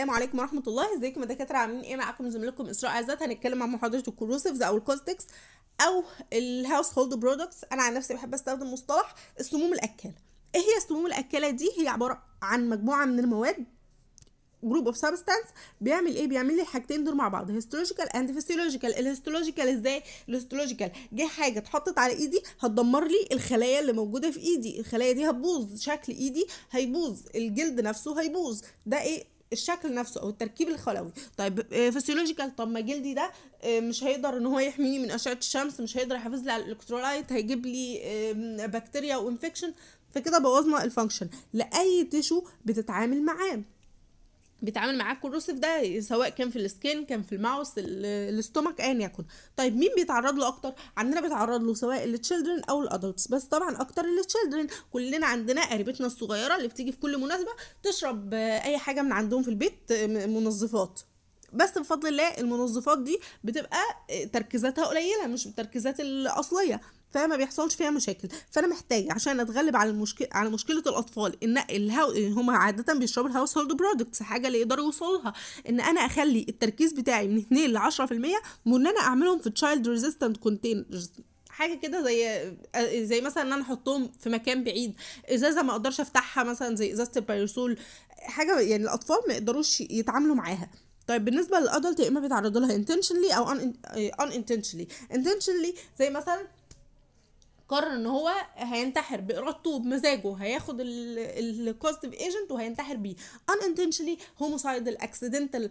السلام عليكم ورحمه الله ازيكم يا دكاتره عاملين ايه معاكم زميلكم اسراء عزت هنتكلم عن محاضره الكروسيفز او الكوستكس او الهاوس هولد برودكتس انا عن نفسي بحب استخدم مصطلح السموم الاكله ايه هي السموم الاكله دي هي عباره عن مجموعه من المواد جروب اوف سبستانس بيعمل ايه بيعمل لي الحاجتين دول مع بعض هيستولوجيكال اند فيسيولوجيكال الهيستولوجيكال ازاي الهيستولوجيكال جه حاجه اتحطت على ايدي هتدمر لي الخلايا اللي موجوده في ايدي الخلايا دي هتبوظ شكل ايدي هيبوظ الجلد نفسه هيبوظ ده ايه الشكل نفسه او التركيب الخلوي طيب فسيولوجيكال آه، طب ما جلدي ده آه، مش هيقدر ان هو يحميني من اشعه الشمس مش هيقدر يحافظ لي على الالكترولايت هيجيب لي بكتيريا وانفكشن فكده بوظنا الفانكشن لاي تشو بتتعامل معاه بيتعامل معاه كوروسيف ده سواء كان في السكين كان في الماوس الاستومك ايا يكن طيب مين بيتعرض له اكتر عندنا بيتعرض له سواء التشيلدرن او الادلتس بس طبعا اكتر التشيلدرن كلنا عندنا قريبتنا الصغيره اللي بتيجي في كل مناسبه تشرب اي حاجه من عندهم في البيت منظفات بس بفضل الله المنظفات دي بتبقى تركيزاتها قليله مش التركيزات الاصليه فما بيحصلش فيها مشاكل فانا محتاجه عشان اتغلب على المشكله على مشكله الاطفال ان الهو... هما عاده بيشربوا الهاوس هولد برودكتس حاجه اللي يقدروا يوصلوا لها ان انا اخلي التركيز بتاعي من 2 ل 10% وان انا اعملهم في تشايلد ريزيستنت كونتينرز حاجه كده زي زي مثلا ان انا احطهم في مكان بعيد ازازه ما اقدرش افتحها مثلا زي ازازه البيرسول حاجه يعني الاطفال ما يقدروش يتعاملوا معاها طيب بالنسبه للادلت يا اما بيتعرضوا لها intentionally او ان انتشنلي آه، intentionally زي مثلا قرر ان هو هينتحر بارادته وبمزاجه هياخد الكوزيتيف ايجنت وهينتحر بيه ان انتشنلي هوموسايدال اكسيدنتال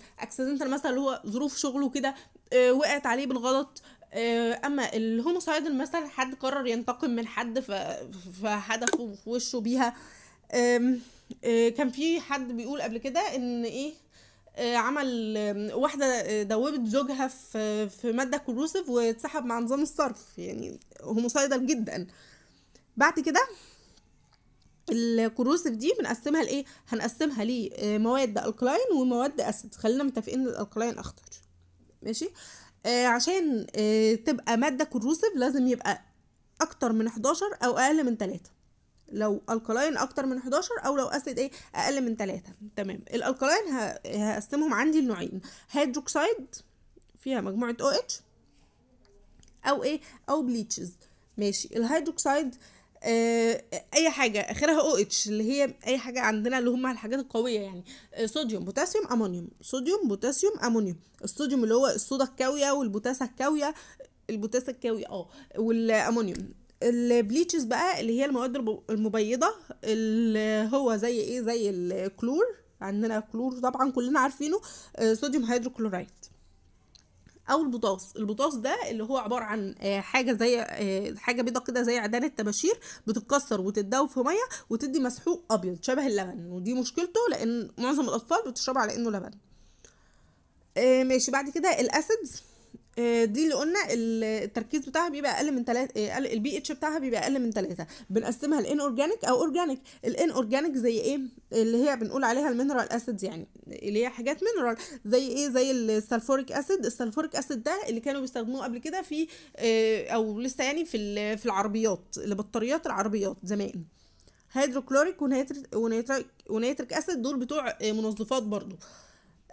مثلا اللي هو ظروف شغله كده آه، وقعت عليه بالغلط آه، اما الهوموسايدال مثلا حد قرر ينتقم من حد فهدفه في وشه بيها آه، كان في حد بيقول قبل كده ان ايه آه، عمل واحده آه، دوبت زوجها في في ماده كروسيف واتسحب مع نظام الصرف يعني هوموسايدال جدا بعد كده الكروسيف دي بنقسمها لايه هنقسمها لمواد آه، الكلاين ومواد اسيد خلينا متفقين ان الالكلاين اخطر ماشي عشان تبقى ماده كروسيف لازم يبقى اكتر من 11 او اقل من 3 لو الكلاين اكتر من 11 او لو اسيد ايه اقل من 3 تمام الالكلاين هقسمهم عندي لنوعين هيدروكسيد فيها مجموعه او اتش او ايه او بليتشز ماشي الهيدروكسيد آه، اي حاجه اخرها او اتش اللي هي اي حاجه عندنا اللي هم الحاجات القويه يعني صوديوم بوتاسيوم امونيوم صوديوم بوتاسيوم امونيوم الصوديوم اللي هو الصودا الكاويه والبوتاسه الكاويه البوتاسه الكاويه اه والامونيوم البليتشز بقى اللي هي المواد المبيضه اللي هو زي ايه زي الكلور عندنا كلور طبعا كلنا عارفينه آه، صوديوم هيدروكلورايد او البطاس البطاس ده اللي هو عباره عن آه، حاجه زي آه، حاجه بيضه كده زي عدان التباشير بتتكسر وتتدوب في ميه وتدي مسحوق ابيض شبه اللبن ودي مشكلته لان معظم الاطفال بتشربه على انه لبن ماشي بعد كده الاسيدز آه، دي اللي قلنا التركيز بتاعها بيبقى اقل من 3 البي اتش بتاعها بيبقى اقل من 3 بنقسمها لان اورجانيك او اورجانيك الان اورجانيك زي ايه اللي هي بنقول عليها المينرال اسيدز يعني اللي هي حاجات مينرال زي ايه زي السلفوريك اسيد السلفوريك اسيد ده اللي كانوا بيستخدموه قبل كده في آه، او لسه يعني في في العربيات لبطاريات العربيات زمان هيدروكلوريك ونيتريك ونيتريك اسيد دول بتوع آه، منظفات برضو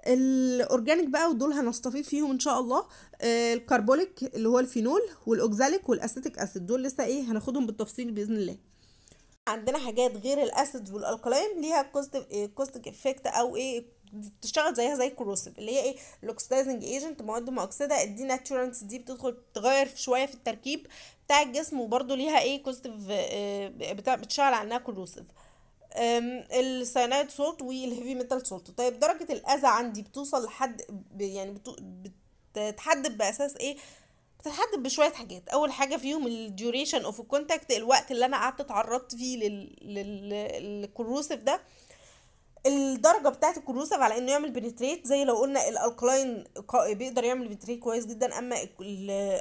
الاورجانيك بقى ودول هنستفيض فيهم ان شاء الله آه، الكربوليك اللي هو الفينول والاوكزاليك والاسيتيك اسيد دول لسه ايه هناخدهم بالتفصيل باذن الله عندنا حاجات غير الاسيدز والالقلاين ليها كوستيك افكت آه، او ايه بتشتغل زيها زي الكروسيف اللي هي ايه الاكسدايزنج ايجنت مواد مؤكسده الدي ناتشورنس دي بتدخل تغير شويه في التركيب بتاع الجسم وبرده ليها ايه كوستيف آه، بتشتغل عنها كروسيف السيانايد سولت والهيفي ميتال سولت طيب درجة الأذى عندي بتوصل لحد يعني بتتحدد بأساس إيه بتتحدد بشوية حاجات أول حاجة فيهم الديوريشن أوف الكونتاكت الوقت اللي أنا قعدت اتعرضت فيه للكروسيف ده الدرجه بتاعت الكروسيف على انه يعمل بنتريت زي لو قلنا الالكلاين بيقدر يعمل بنتريت كويس جدا اما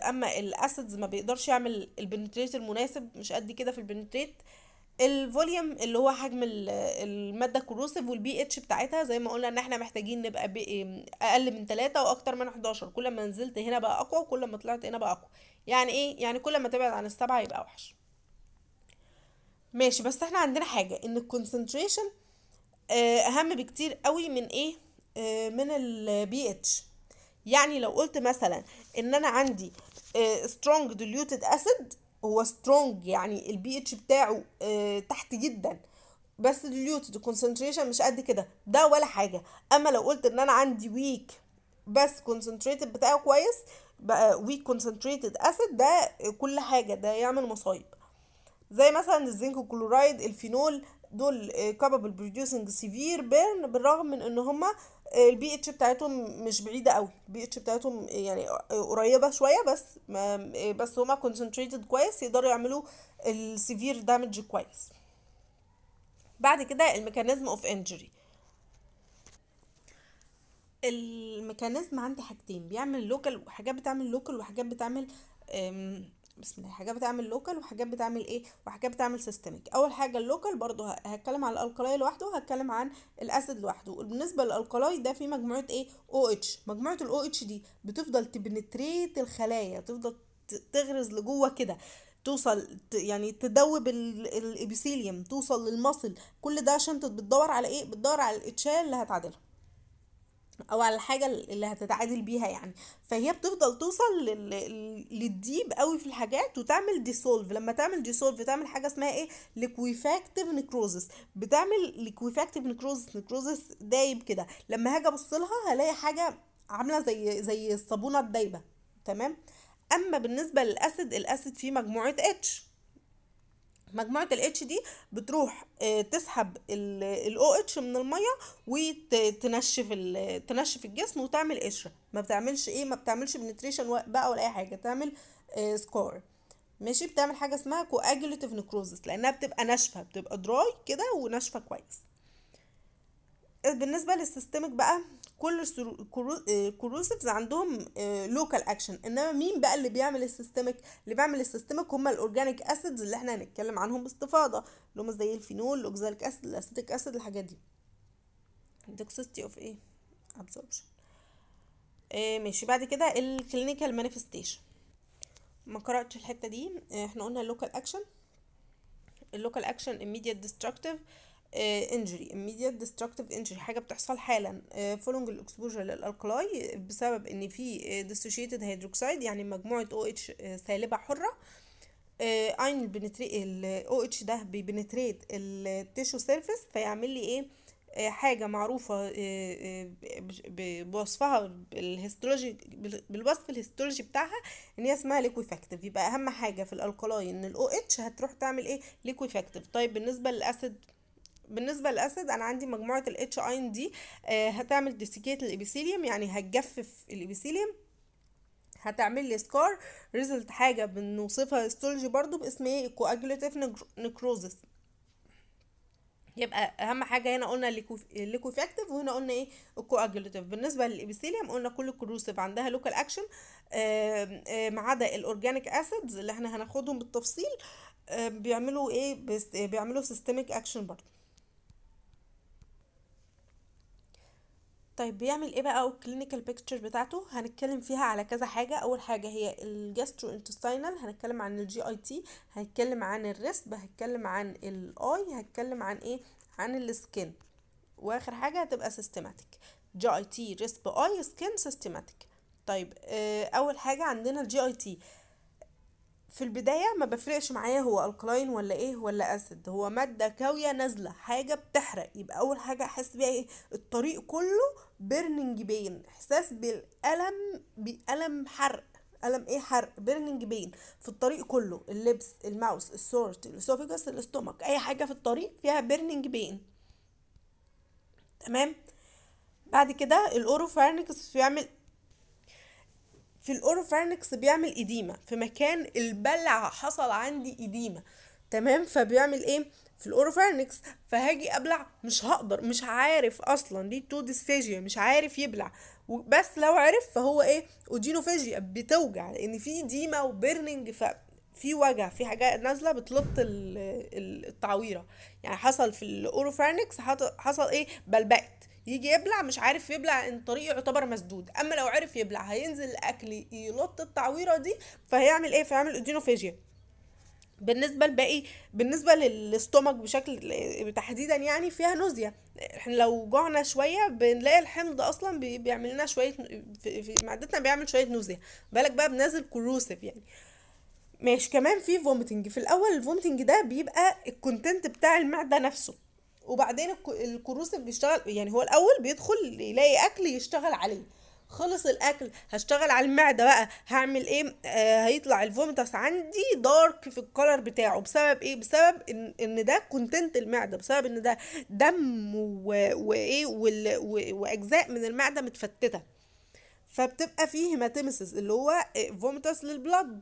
اما الاسيدز ما بيقدرش يعمل البنتريت المناسب مش قد كده في البنتريت آه الفوليوم اللي هو حجم الماده الكورروسيف والبي اتش بتاعتها زي ما قلنا ان احنا محتاجين نبقى إيه، اقل من 3 واكتر من 11 كل ما نزلت هنا بقى اقوى وكل ما طلعت هنا بقى اقوى يعني ايه يعني كل ما تبعد عن السبعه يبقى وحش ماشي بس احنا عندنا حاجه ان الكونسنتريشن آه، اهم بكتير قوي من ايه آه، من البي اتش يعني لو قلت مثلا ان انا عندي سترونج ديليوتد اسيد هو سترونج يعني البي اتش بتاعه آه تحت جدا بس ديليوتد كونسنتريشن مش قد كده ده ولا حاجه اما لو قلت ان انا عندي ويك بس كونسنتريتد بتاعه كويس بقى ويك كونسنتريتد اسيد ده كل حاجه ده يعمل مصايب زي مثلا الزنك كلورايد الفينول دول كابابل بروديوسنج سيفير بيرن بالرغم من ان هما آه، البي اتش بتاعتهم مش بعيده قوي البي اتش بتاعتهم يعني آه، قريبه شويه بس ما آه، بس هما كونسنتريتد كويس يقدروا يعملوا السيفير دامج كويس بعد كده الميكانيزم اوف انجري الميكانيزم عندي حاجتين بيعمل لوكال وحاجات بتعمل لوكال وحاجات بتعمل بسم الله حاجات بتعمل لوكال وحاجات بتعمل ايه وحاجات بتعمل سيستميك اول حاجه اللوكال برضو هتكلم عن الالكلاي لوحده وهتكلم عن الاسيد لوحده بالنسبه للالكلاي ده في مجموعه ايه او اتش مجموعه الاو اتش دي بتفضل تبنتريت الخلايا تفضل تغرز لجوه كده توصل يعني تدوب الابيثيليوم توصل للمصل كل ده عشان بتدور على ايه بتدور على الاتشال اللي هتعادلها او على الحاجه اللي هتتعادل بيها يعني فهي بتفضل توصل للديب قوي في الحاجات وتعمل ديسولف لما تعمل ديسولف تعمل حاجه اسمها ايه ليكويفاكتيف نكروزس بتعمل ليكويفاكتيف نكروزس نكروزس دايب كده لما هاجي ابص لها هلاقي حاجه عامله زي زي الصابونه الدايبه تمام اما بالنسبه للاسيد الاسيد فيه مجموعه اتش مجموعه الاتش دي بتروح آه، تسحب الاو اتش من الميه وتنشف تنشف الجسم وتعمل قشره ما بتعملش ايه ما بتعملش بنتريشن بقى ولا اي حاجه تعمل سكار آه، ماشي بتعمل حاجه اسمها كواجوليتيف نكروزس لانها بتبقى ناشفه بتبقى دراي كده وناشفه كويس بالنسبه للسيستمك بقى كل الكروسيفز آه، عندهم لوكال آه، اكشن انما مين بقى اللي بيعمل السيستمك اللي بيعمل السيستمك هم الاورجانيك اسيدز اللي احنا هنتكلم عنهم باستفاضه اللي هم زي الفينول الاوكزاليك اسيد الاسيتيك اسيد الحاجات دي توكسيستي اوف ايه ابزوربشن ماشي بعد كده الكلينيكال مانيفستيشن ما قراتش الحته دي آه، احنا قلنا اللوكال اكشن اللوكال اكشن immediate destructive انجري آه، immediate destructive injury حاجه بتحصل حالا آه، following الاكسبوجر للالكلاي بسبب ان في آه، dissociated hydroxide يعني مجموعه OH سالبه حره اين البنتري ال OH ده بيبنتريت التيشو سيرفيس فيعمل لي ايه حاجة معروفة بوصفها بالهيستولوجي بالوصف الهيستولوجي بتاعها ان هي اسمها ليكويفاكتيف يبقى اهم حاجة في الالكلاي ان الاو OH اتش هتروح تعمل ايه ليكويفاكتيف طيب بالنسبة للاسيد بالنسبه للاسد انا عندي مجموعه الاتش اين دي هتعمل ديسيكيت الابيثيليوم يعني هتجفف الابيثيليوم هتعمل لي سكار ريزلت حاجه بنوصفها هيستولوجي برضو باسم ايه كواجوليتيف نكروزس يبقى اهم حاجه هنا قلنا الليكوفاكتيف وهنا قلنا ايه الكواجوليتيف بالنسبه للابيثيليوم قلنا كل كروسيف عندها لوكال اكشن ما عدا الاورجانيك اسيدز اللي احنا هناخدهم بالتفصيل آه، بيعملوا ايه بيعملوا سيستميك اكشن برضه طيب بيعمل ايه بقى الكلينيكال بيكتشر بتاعته هنتكلم فيها على كذا حاجه اول حاجه هي الجاسترو انتستينال هنتكلم عن الجي اي تي هنتكلم عن الرسب هنتكلم عن الاي هنتكلم عن ايه عن السكين واخر حاجه هتبقى سيستماتيك جي اي تي ريسب اي سكين سيستماتيك طيب آه، اول حاجه عندنا الجي اي تي في البداية ما بفرقش معايا هو الكلاين ولا ايه ولا اسيد هو مادة كاوية نازلة حاجة بتحرق يبقى اول حاجة احس بيها ايه الطريق كله بيرنينج بين احساس بالالم بالم حرق الم ايه حرق بيرنينج بين في الطريق كله اللبس الماوس السورت الاسوفيجاس الاستومك اي حاجه في الطريق فيها بيرنينج بين تمام بعد كده الاوروفارنكس بيعمل في الاوروفارنكس بيعمل اديمه في مكان البلع حصل عندي اديمه تمام فبيعمل ايه في الاوروفارنكس فهاجي ابلع مش هقدر مش عارف اصلا دي تو ديسفاجيا مش عارف يبلع بس لو عرف فهو ايه اودينوفيجيا بتوجع لان في ديما وبيرنينج ف في وجع في حاجه نازله بتلط التعويره يعني حصل في الاوروفارنكس حصل ايه بلبقت يجي يبلع مش عارف يبلع ان طريقه يعتبر مسدود اما لو عرف يبلع هينزل الاكل يلط التعويره دي فهيعمل ايه فيعمل اودينوفيجيا بالنسبه لباقي بالنسبه للاستومك بشكل تحديدا يعني فيها نزيه احنا لو جوعنا شويه بنلاقي الحمض اصلا بيعمل لنا شويه في معدتنا بيعمل شويه نزيه بالك بقى بنازل كروسيف يعني ماشي كمان في فومتنج في الاول الفومتنج ده بيبقى الكونتنت بتاع المعده نفسه وبعدين الكروسيف بيشتغل يعني هو الاول بيدخل يلاقي اكل يشتغل عليه خلص الاكل هشتغل على المعده بقى هعمل ايه آه هيطلع الفومتس عندي دارك في الكولر بتاعه بسبب ايه بسبب ان, إن ده كونتنت المعده بسبب ان ده دم وايه واجزاء من المعده متفتته فبتبقى فيه هيماتيمسيس اللي هو فومتس آه، للبلد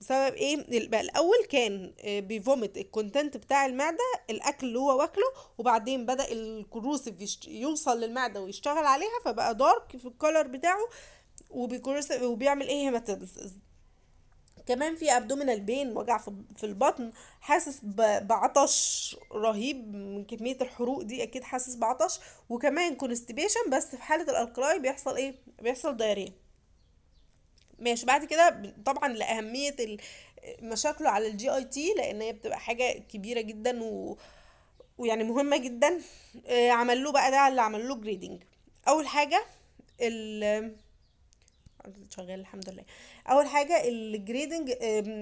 بسبب ايه بقى الاول كان آه، بيفومت الكونتنت بتاع المعده الاكل اللي هو واكله وبعدين بدا الكروسيف يوصل للمعده ويشتغل عليها فبقى دارك في الكولر بتاعه وبيعمل ايه هيماتنسز كمان في ابدومينال بين وجع في البطن حاسس بعطش رهيب من كميه الحروق دي اكيد حاسس بعطش وكمان كونستيبيشن بس في حاله الالكلاي بيحصل ايه بيحصل دايريه ماشي بعد كده طبعا لاهميه مشاكله على الجي اي تي لان هي بتبقى حاجه كبيره جدا و... ويعني مهمه جدا آه، عمل له بقى ده اللي عمل له جريدنج اول حاجه ال شغال الحمد لله اول حاجه الجريدنج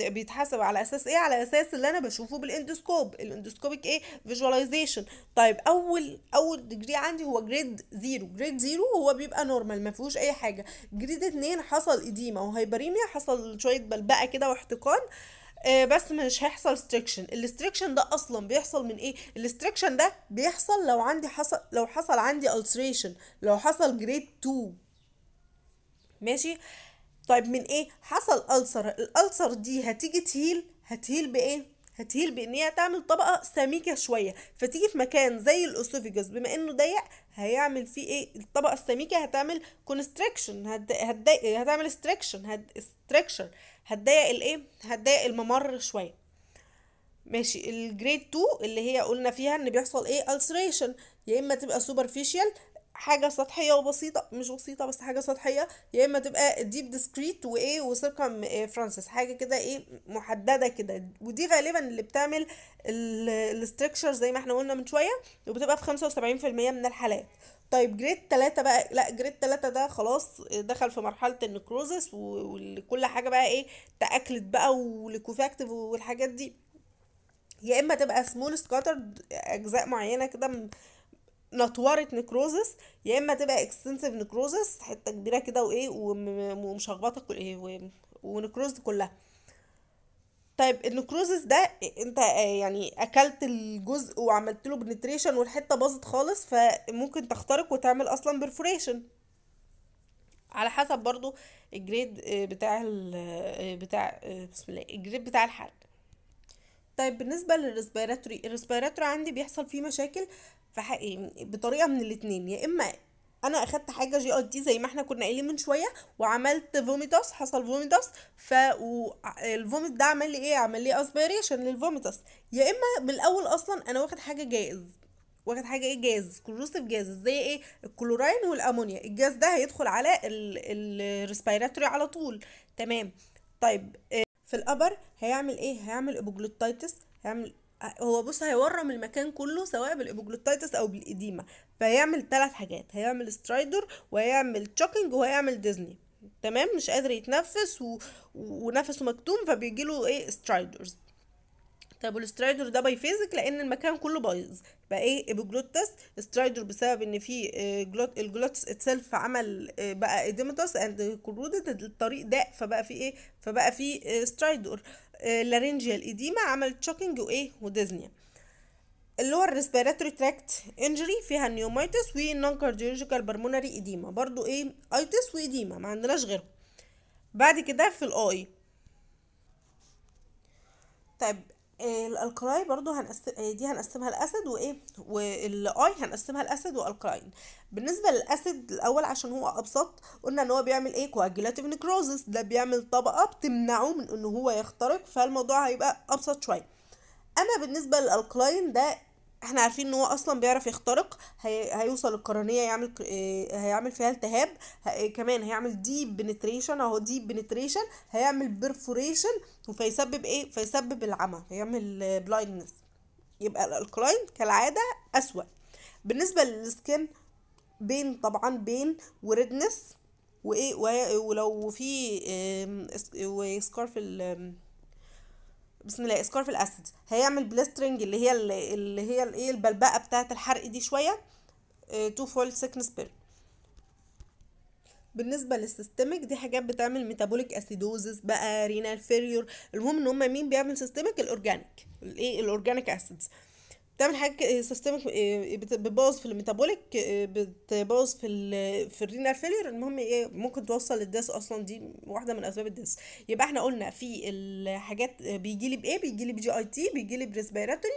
بيتحسب على اساس ايه على اساس اللي انا بشوفه بالاندوسكوب الاندوسكوبك ايه فيجواليزيشن طيب اول اول ديجري عندي هو جريد زيرو جريد زيرو هو بيبقى نورمال ما فيهوش اي حاجه جريد اتنين حصل اديمه وهيبريميا حصل شويه بلبقه كده واحتقان آه، بس مش هيحصل ستريكشن الستريكشن ده اصلا بيحصل من ايه الستريكشن ده بيحصل لو عندي حصل لو حصل عندي التريشن لو حصل جريد 2 ماشي طيب من ايه حصل ألسر الألسر دي هتيجي تهيل هتهيل بايه هتهيل بان هي تعمل طبقه سميكه شويه فتيجي في مكان زي الاسوفيجوس بما انه ضيق هيعمل فيه ايه الطبقه السميكه هتعمل كونستريكشن هت... هت... هتعمل استريكشن هت... استريكشن هتضيق الايه هتضيق الممر شويه ماشي الجريد 2 اللي هي قلنا فيها ان بيحصل ايه السريشن يا اما تبقى سوبرفيشال حاجه سطحيه وبسيطه مش بسيطه بس حاجه سطحيه يا اما تبقى ديب ديسكريت وايه وسيركم فرانسيس حاجه كده ايه محدده كده ودي غالبا اللي بتعمل الاستركشر زي ما احنا قلنا من شويه وبتبقى في 75% من الحالات طيب جريد 3 بقى لا جريد 3 ده خلاص دخل في مرحله النكروزس وكل حاجه بقى ايه تاكلت بقى والكوفاكتيف والحاجات دي يا اما تبقى سمول سكاترد اجزاء معينه كده نطوره نكروزس يا اما تبقى اكستنسيف نكروزس حته كبيره كده وايه ومشخبطه ايه ونكروز كلها طيب النكروزس ده انت آه، يعني اكلت الجزء وعملت له بنتريشن والحته باظت خالص فممكن تخترق وتعمل اصلا برفوريشن على حسب برضو الجريد آه، بتاع آه، بتاع بسم الله الجريد بتاع الحرق طيب بالنسبه للريسبيراتوري الريسبيراتوري عندي بيحصل فيه مشاكل فحقيقي بطريقه من الاتنين يا اما انا اخدت حاجه جي اي دي زي ما احنا كنا قايلين من شويه وعملت فوميتاس حصل فوميتاس ف الفوميت ده عمل لي ايه عمل لي اسبيريشن للفوميتاس يا اما من الاول اصلا انا واخد حاجه جائز واخد حاجه ايه جاز كلوروسيف جاز زي ايه الكلوراين والامونيا الجاز ده هيدخل على الريسبيراتوري على طول تمام طيب آه، في الابر هيعمل ايه هيعمل ابوجلوتيتس هيعمل هو بص هيورم المكان كله سواء بالايبوجلوتايتس او بالاديما فهيعمل ثلاث حاجات هيعمل سترايدر وهيعمل تشوكينج وهيعمل ديزني تمام مش قادر يتنفس و... ونفسه مكتوم فبيجيله ايه سترايدرز طب والسترايدر ده فيزيك لان المكان كله بايظ بقى ايه ايبوجلوتس سترايدر بسبب ان في آه، جلوت الجلوتس اتسلف عمل آه، بقى اديمتس اند كرودد الطريق ضاق فبقى في ايه فبقى في سترايدر آه، اللارنجيا آه، الإديمة عملت شوكينج وإيه وديزنيا اللي هو الريسبيراتوري تراكت انجري فيها النيومايتس والنون كارديولوجيكال برمونري إديمة برضو إيه أيتس وإديمة ما عندناش غيرهم بعد كده في الآي طيب الالكلاي برضو هنقسم آه، دي هنقسمها الاسد وايه والاي هنقسمها الاسد والقراين بالنسبه للاسد الاول عشان هو ابسط قلنا ان هو بيعمل ايه كواجيلاتيف نكروزس ده بيعمل طبقه بتمنعه من ان هو يخترق فالموضوع هيبقى ابسط شويه اما بالنسبه للالكلاين ده احنا عارفين ان هو اصلا بيعرف يخترق هي... هيوصل القرنيه يعمل آه، هيعمل فيها التهاب ه... آه، كمان هيعمل ديب بنتريشن اهو ديب بنتريشن هيعمل بيرفوريشن فيسبب ايه فيسبب العمى هيعمل بلايندنس يبقى الالكلاين كالعاده اسوا بالنسبه للسكن بين طبعا بين وريدنس وايه ولو في سكار في بسم الله اسكارف الاسيد هيعمل بلسترنج اللي هي اللي هي الايه البلبقه بتاعه الحرق دي شويه تو فول سيكنس بير بالنسبه للسيستميك دي حاجات بتعمل ميتابوليك اسيدوزس بقى رينال فيريور المهم ان هم مين بيعمل سيستميك الاورجانيك الايه الاورجانيك اسيدز بتعمل حاجه سيستمك آه، آه، آه، بتبوظ في الميتابوليك بتبوظ في ال في الرينال فيلير المهم ايه ممكن توصل للدس اصلا دي واحده من اسباب الدس يبقى احنا قلنا في الحاجات بيجي لي بايه بيجي لي بجي اي تي بيجي لي بريسبيراتوري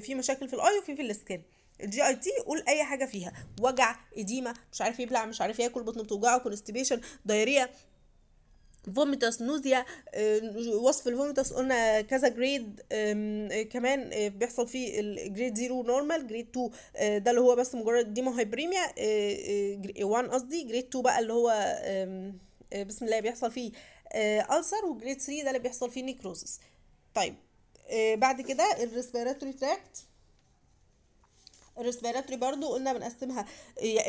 في مشاكل في الاي وفي في السكين الجي اي تي قول اي حاجه فيها وجع اديمه مش عارف يبلع مش عارف ياكل بطنه بتوجعه كونستيبيشن دايريه فوميتوس نوزيا آه، وصف الفوميتوس قلنا كذا جريد آه، كمان آه، بيحصل فيه الجريد 0 نورمال جريد 2 ده اللي هو بس مجرد ديمو هايبريميا 1 قصدي جريد 2 بقى اللي هو بسم الله بيحصل فيه ألسر وجريد 3 ده اللي بيحصل فيه نيكروزس طيب بعد كده الريسبيراتوري تراكت الريسبيراتوري برضو قلنا بنقسمها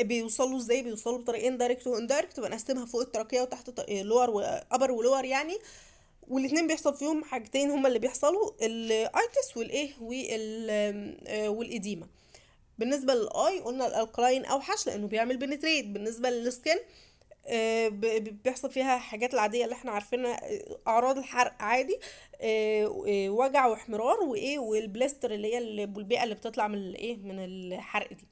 بيوصلوا ازاي بيوصلوا بطريقين اندايركت واندايركت بنقسمها فوق التراكيه وتحت لور وابر ولور يعني والاثنين بيحصل فيهم حاجتين هما اللي بيحصلوا الايتس والايه آه، والاديمه بالنسبه للاي قلنا الالكلاين اوحش لانه بيعمل بنتريت بالنسبه للسكن آه، بيحصل فيها حاجات العادية اللي احنا عارفينها آه، اعراض الحرق عادي آه، وجع واحمرار وايه والبلاستر اللي هي والبيئة اللي بتطلع من الايه من الحرق دي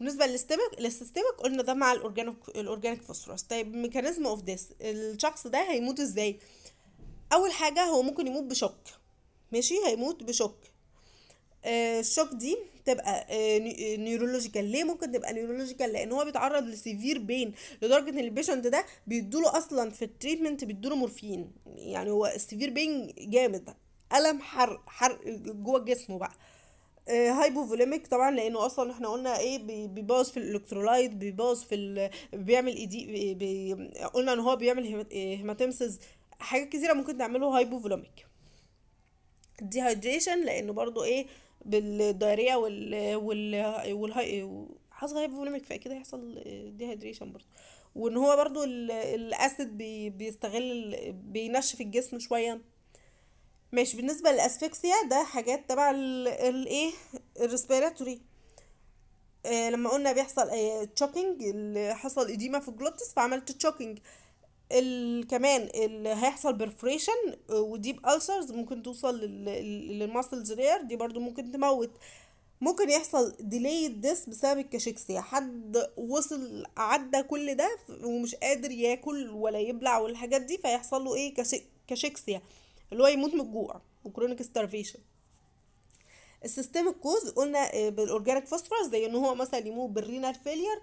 بالنسبه للسيستمك للسيستمك قلنا ده مع الاورجانيك الاورجانيك فوسفورس طيب ميكانيزم اوف ديس الشخص ده هيموت ازاي اول حاجه هو ممكن يموت بشوك ماشي هيموت بشوك آه، الشوك دي تبقى آه، نيورولوجيكال آه، ليه ممكن تبقى نيورولوجيكال لان هو بيتعرض لسيفير بين لدرجه ان البيشنت ده بيدوله اصلا في التريتمنت بيدوله مورفين يعني هو السيفير بين جامد الم حرق حرق جوه جسمه بقى هايبوفوليميك طبعا لانه اصلا احنا قلنا ايه بيبوظ في الالكترولايت بيبوظ في بيعمل ايدي بي... قلنا ان هو بيعمل هيماتيمسز حاجات كتيره ممكن نعمله هايبوفوليميك هايدريشن لانه برضو ايه بالدايريه وال وال والهاي حاسه هاي فوليميك فاكيد هيحصل ديهايدريشن برضه وان هو برضه الاسيد بي بيستغل بينشف الجسم شويه ماشي بالنسبه للاسفكسيا ده حاجات تبع الايه الريسبيراتوري آه لما قلنا بيحصل تشوكينج آه، حصل اديمه في الجلوتس فعملت تشوكينج ال... كمان اللي هيحصل برفريشن وديب ألسرز ممكن توصل لل... للماسلز رير دي برضو ممكن تموت ممكن يحصل ديلي ديس بسبب الكاشيكسيا حد وصل عدى كل ده ومش قادر ياكل ولا يبلع والحاجات دي فيحصل له ايه كاشيكسيا اللي هو يموت من الجوع وكرونيك ستارفيشن السيستم الكوز قلنا آه، بالاورجانيك فوسفورس زي ان هو مثلا يموت بالرينال فيلير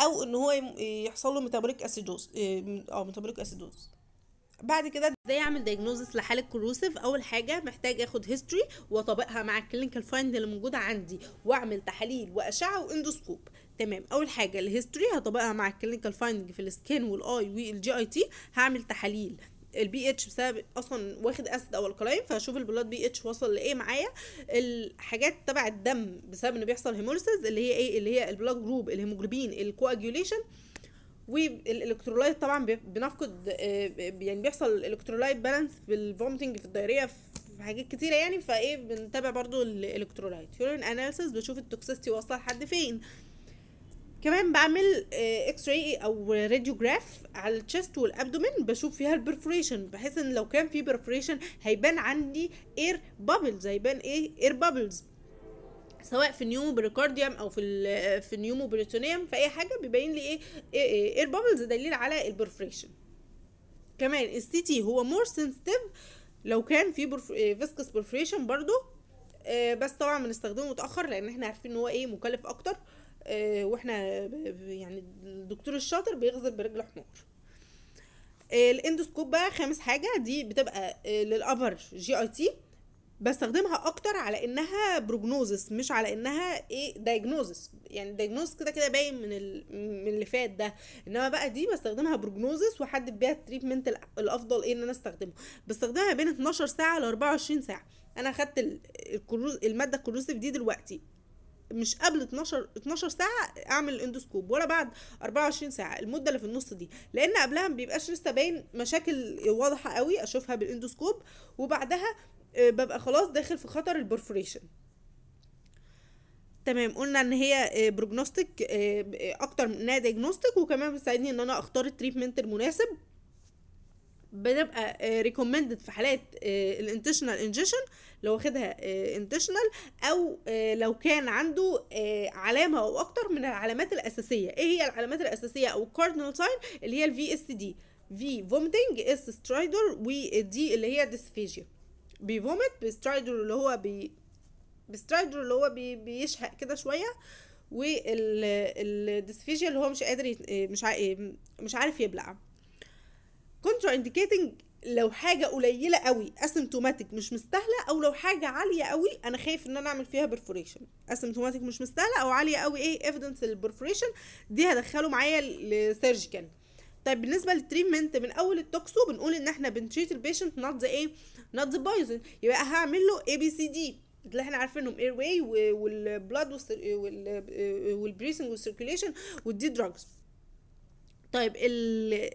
او ان هو يحصل له ميتابوليك اسيدوز اه ميتابوليك اسيدوز بعد كده ازاي اعمل دايجنوزس لحاله كروسيف اول حاجه محتاج اخد هيستوري واطبقها مع الكلينيكال فايند اللي موجوده عندي واعمل تحاليل واشعه واندوسكوب تمام اول حاجه الهيستوري هطبقها مع الكلينيكال فايندنج في السكين والاي والجي اي تي هعمل تحاليل البي اتش بسبب اصلا واخد اسيد او الكلاين فهشوف البلاد بي اتش وصل لايه معايا الحاجات تبع الدم بسبب انه بيحصل هيموليسز اللي هي ايه اللي هي البلاد جروب الهيموجلوبين الكواجيوليشن والالكترولايت طبعا بنفقد آه، يعني بيحصل الكترولايت بالانس في الفومتنج في الدايريه في حاجات كتيره يعني فايه بنتابع برضو الالكترولايت يورين اناليسز بشوف التوكسيستي واصله لحد فين كمان بعمل اكس آه، راي او راديوجراف على الشست والابدومين بشوف فيها البرفوريشن بحيث ان لو كان في برفوريشن هيبان عندي اير بابلز هيبان ايه اير بابلز سواء في النيومو بريكارديوم او في آه، في النيومو بريتونيوم في اي حاجه بيبين لي ايه اير بابلز إيه، دليل على البرفوريشن كمان السي تي هو مور سنسيتيف لو كان في فيسكس برفوريشن آه، برضو بس طبعا بنستخدمه متاخر لان احنا عارفين ان هو ايه مكلف اكتر آه، واحنا يعني الدكتور الشاطر بيغزل برجل حمار آه، الاندوسكوب بقى خامس حاجه دي بتبقى آه، للابر جي اي تي بستخدمها اكتر على انها بروجنوزس مش على انها ايه دايجنوزس يعني دايجنوز كده كده باين من من اللي فات ده انما بقى دي بستخدمها بروجنوزس واحدد بيها التريتمنت الافضل ايه ان انا استخدمه بستخدمها بين 12 ساعه ل 24 ساعه انا خدت الماده الكروسيف دي دلوقتي مش قبل 12 12 ساعه اعمل الاندوسكوب ولا بعد 24 ساعه المده اللي في النص دي لان قبلها ما بيبقاش لسه باين مشاكل واضحه قوي اشوفها بالاندوسكوب وبعدها آه، ببقى خلاص داخل في خطر البرفوريشن تمام قلنا ان هي بروجنوستيك آه، آه، اكتر من انها وكمان بتساعدني ان انا اختار التريتمنت المناسب بنبقى ريكومندد آه، في حالات آه، الانتشنال انجيشن لو واخدها انتشنال آه، او لو كان عنده علامه او اكتر من العلامات الاساسيه ايه هي العلامات الاساسيه او الكاردينال ساين اللي هي الفي اس دي في فومتنج اس سترايدر ودي اللي هي ديسفيجيا بيفومت بسترايدر اللي هو بي بسترايدر اللي هو بي بيشهق كده شويه والديسفيجيا اللي هو مش قادر يت... مش ع... مش عارف يبلع كونترا انديكيتنج لو حاجه قليله قوي اسيمتوماتيك مش مستاهله او لو حاجه عاليه قوي انا خايف ان انا اعمل فيها برفوريشن اسيمتوماتيك مش مستاهله او عاليه قوي ايه ايفيدنس البرفوريشن دي هدخله معايا لسيرجيكال طيب بالنسبه للتريتمنت من اول التوكسو بنقول ان احنا بنتريت البيشنت ذا ايه ذا بايزن يبقى هعمل له اي بي سي دي اللي احنا عارفينهم اير واي والبلاد والبريسنج والسيركيليشن ودي دراجز طيب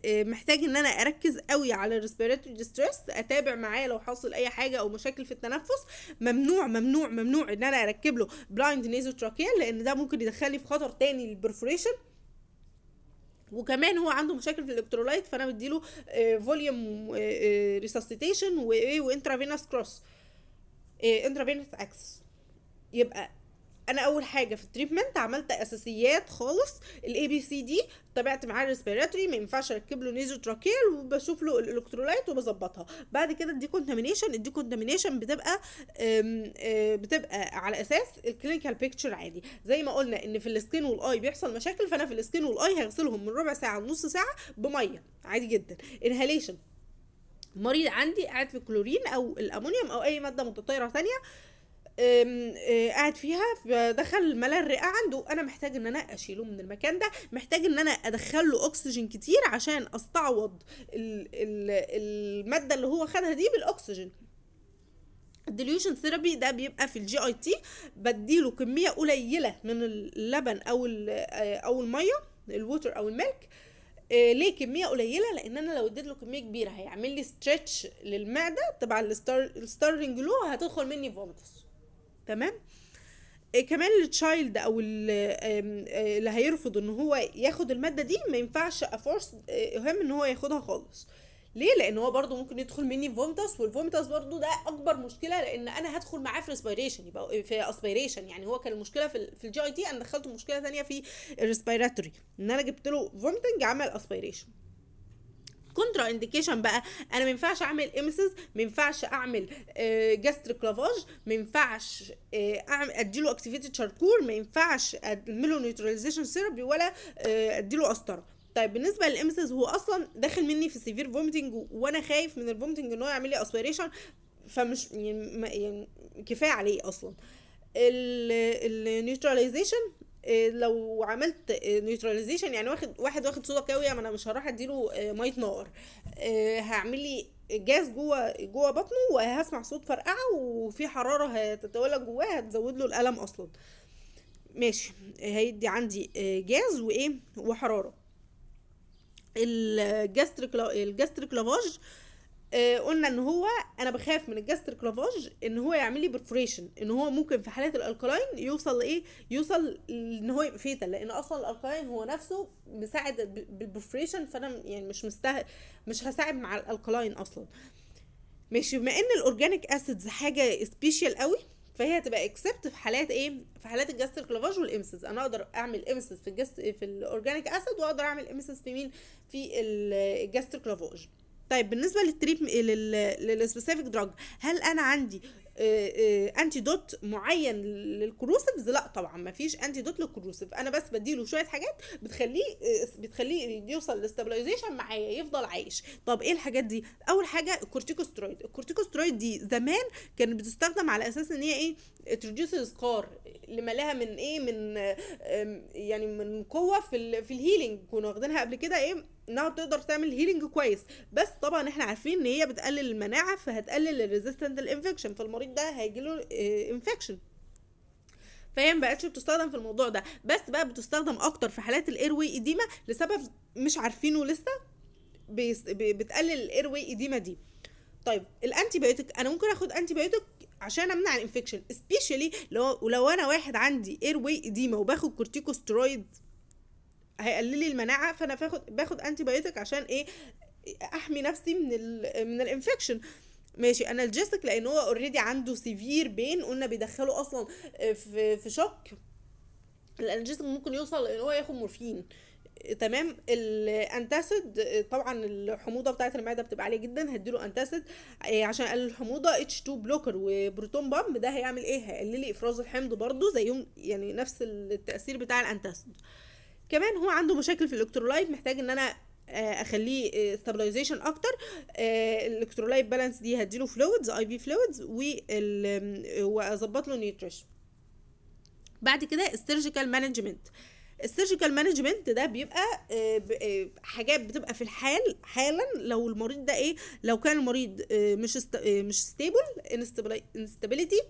آه، محتاج ان انا اركز قوي على الريسبيراتوري ديستريس اتابع معاه لو حصل اي حاجه او مشاكل في التنفس ممنوع ممنوع ممنوع ان انا اركب له بلايند نيزو تراكيال لان ده ممكن يدخلني في خطر تاني للبرفوريشن وكمان هو عنده مشاكل في الالكترولايت فانا بديله فوليوم ريسستيتيشن وايه وانترافينوس كروس انترافينوس اكسس يبقى انا اول حاجه في التريتمنت عملت اساسيات خالص الاي بي سي دي تابعت معاه الريسبيراتوري ما ينفعش اركب له نيزو تراكير وبشوف له الالكترولايت وبظبطها بعد كده الدي كونتامينيشن الدي كونتامينيشن بتبقى آه، بتبقى على اساس الكلينيكال بيكتشر عادي زي ما قلنا ان في السكين والاي بيحصل مشاكل فانا في السكين والاي هغسلهم من ربع ساعه لنص ساعه بميه عادي جدا انهاليشن مريض عندي قاعد في الكلورين او الامونيوم او اي ماده متطايره ثانيه أه، قاعد فيها دخل ملل الرئه عنده انا محتاج ان انا اشيله من المكان ده محتاج ان انا ادخل له اكسجين كتير عشان استعوض الماده اللي هو خدها دي بالاكسجين الديليوشن ثيرابي ده بيبقى في الجي اي تي بديله كميه قليله من اللبن او أه، او الميه الووتر او الملك أه، ليه كميه قليله لان انا لو اديت له كميه كبيره هيعمل لي ستريتش للمعده تبع الستارلينج لو هتدخل مني فومتس تمام آه، كمان التشايلد او آه، اللي هيرفض ان هو ياخد الماده دي ما ينفعش افورس اهم ان هو ياخدها خالص ليه لان هو برده ممكن يدخل مني فومتاس والفومتاس برده ده اكبر مشكله لان انا هدخل معاه في ريسبيريشن يبقى في اسبيريشن يعني هو كان المشكله في في الجي اي تي انا دخلته مشكله ثانيه في الريسبيراتوري ان انا جبت له فومتنج عمل اسبيريشن كونترا انديكيشن بقى انا ما ينفعش اعمل امسز ما ينفعش اعمل جاستريك آه، كلافاج ما ينفعش آه، اديله اكتيفيتد شاركور ما ينفعش آه، اديله نيوتراليزيشن سيرابي ولا اديله قسطره طيب بالنسبه للامسز هو اصلا داخل مني في سيفير فومتنج وانا خايف من الفومتنج ان هو يعمل لي اسبيريشن فمش يعني, يعني كفايه عليه اصلا النيوتراليزيشن آه، لو عملت نيوتراليزيشن آه، يعني واخد واحد واخد صودا كاويه ما انا مش هروح اديله آه، ميه نار هعمل لي جاز جوه جوه بطنه وهسمع صوت فرقعه وفي حراره هتتولد جواه هتزود له الالم اصلا ماشي هيدي عندي جاز وايه وحراره الجاستريك الجاستريك لافاج آه، قلنا ان هو انا بخاف من الجاستر كلافاج ان هو يعمل لي برفوريشن ان هو ممكن في حالات الالكلاين يوصل لايه يوصل ان هو يبقى فيتال لان اصلا الالكلاين هو نفسه مساعد بالبرفوريشن فانا يعني مش مستاهل مش هساعد مع الالكلاين اصلا ماشي بما ان الاورجانيك اسيدز حاجه سبيشال قوي فهي هتبقى اكسبت في حالات ايه في حالات الجاستر كلافاج والامسس انا اقدر اعمل امسس في الجاست في الاورجانيك اسيد واقدر اعمل امسس في مين في الجاستر كلافاج طيب بالنسبه للتريب للسبيسيفيك دراج هل انا عندي انتيدوت آه، آه، معين للكروسيف لا طبعا ما فيش انتيدوت للكروسيف انا بس بديله شويه حاجات بتخليه آه، بتخليه يوصل للاستابلايزيشن معايا يفضل عايش طب ايه الحاجات دي اول حاجه الكورتيكوسترويد الكورتيكوسترويد دي زمان كانت بتستخدم على اساس ان هي ايه تريديوس اللي مالها من ايه من يعني من قوه في في الهيلينج كنا واخدينها قبل كده ايه انها بتقدر تعمل هيلينج كويس بس طبعا احنا عارفين ان هي بتقلل المناعه فهتقلل الريزيستنت في فالمريض المريض ده هيجيله انفكشن آه، فهي ما بقتش بتستخدم في الموضوع ده بس بقى بتستخدم اكتر في حالات الايروي اديما لسبب مش عارفينه لسه بتقلل الايروي اديما دي طيب الانتي بايوتيك انا ممكن اخد انتي بايوتيك عشان امنع الانفكشن سبيشالي لو ولو انا واحد عندي اير واي اديما وباخد كورتيكوسترويد هيقلل لي المناعه فانا باخد باخد انتي بايوتيك عشان ايه احمي نفسي من الـ من الانفكشن ماشي انالجيسك لان هو اوريدي عنده سيفير بين قلنا بيدخله اصلا آه، في في شك الانالجيسك ممكن يوصل ان هو ياخد مورفين تمام الانتاسيد طبعا الحموضه بتاعه المعده بتبقى عاليه جدا هديله انتاسيد آه، عشان اقلل الحموضه اتش 2 بلوكر وبروتون بامب ده هيعمل ايه هيقللي افراز الحمض برضه زيهم يعني نفس التاثير بتاع الانتاسيد كمان هو عنده مشاكل في الالكترولايت محتاج ان انا آه، اخليه ستابلايزيشن آه، اكتر الالكترولايت آه، بالانس دي هديله فلويدز اي بي فلويدز واظبط له نيوتريشن بعد كده السيرجيكال مانجمنت السيرجيكال مانجمنت ده بيبقى حاجات بتبقى في الحال حالا لو المريض ده ايه لو كان المريض مش مش ستيبل انستابيليتي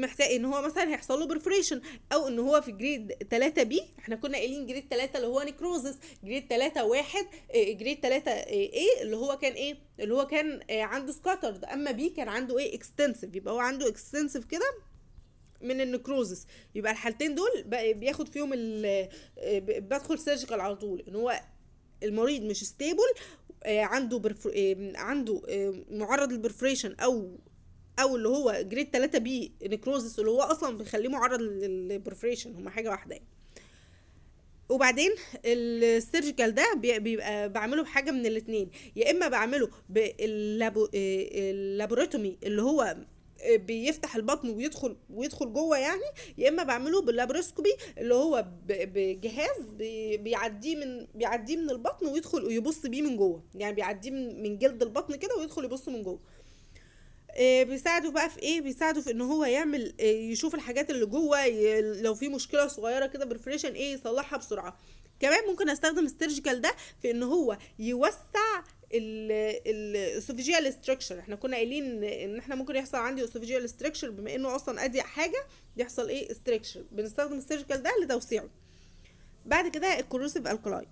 محتاج ان هو مثلا هيحصل له برفوريشن او ان هو في جريد 3 بي احنا كنا قايلين جريد 3 اللي هو نكروزس جريد 3 1 جريد 3 ايه اللي هو كان ايه اللي هو كان آه، عنده سكاترد اما بي كان عنده ايه اكستنسيف يبقى هو عنده اكستنسيف كده من النكروزس يبقى الحالتين دول بياخد فيهم ال آه، بدخل سيرجيكال على طول ان هو المريض مش ستيبل آه، عنده برفر... عنده معرض للبرفريشن او او اللي هو جريد 3 بي نكروزس اللي هو اصلا بيخليه معرض للبرفريشن هما حاجه واحده يعني وبعدين السيرجيكال ده بيبقى بعمله بحاجه من الاثنين يا اما بعمله باللابوراتومي اللي هو بيفتح البطن ويدخل ويدخل جوه يعني يا اما بعمله باللابروسكوبي اللي هو بجهاز بيعديه من بيعديه من البطن ويدخل ويبص بيه من جوه يعني بيعديه من جلد البطن كده ويدخل يبص من جوه آه، بيساعده بقى في ايه بيساعده في ان هو يعمل آه، يشوف الحاجات اللي جوه لو في مشكله صغيره كده برفريشن ايه يصلحها بسرعه كمان ممكن استخدم السيرجيكال ده في ان هو يوسع الاسوفيجيال ستراكشر احنا كنا قايلين ان احنا ممكن يحصل عندي اسوفيجيال ستراكشر بما انه اصلا اضيق حاجه يحصل ايه ستراكشر بنستخدم السيرجيكال ده لتوسيعه بعد كده الكوروسيف الكلاين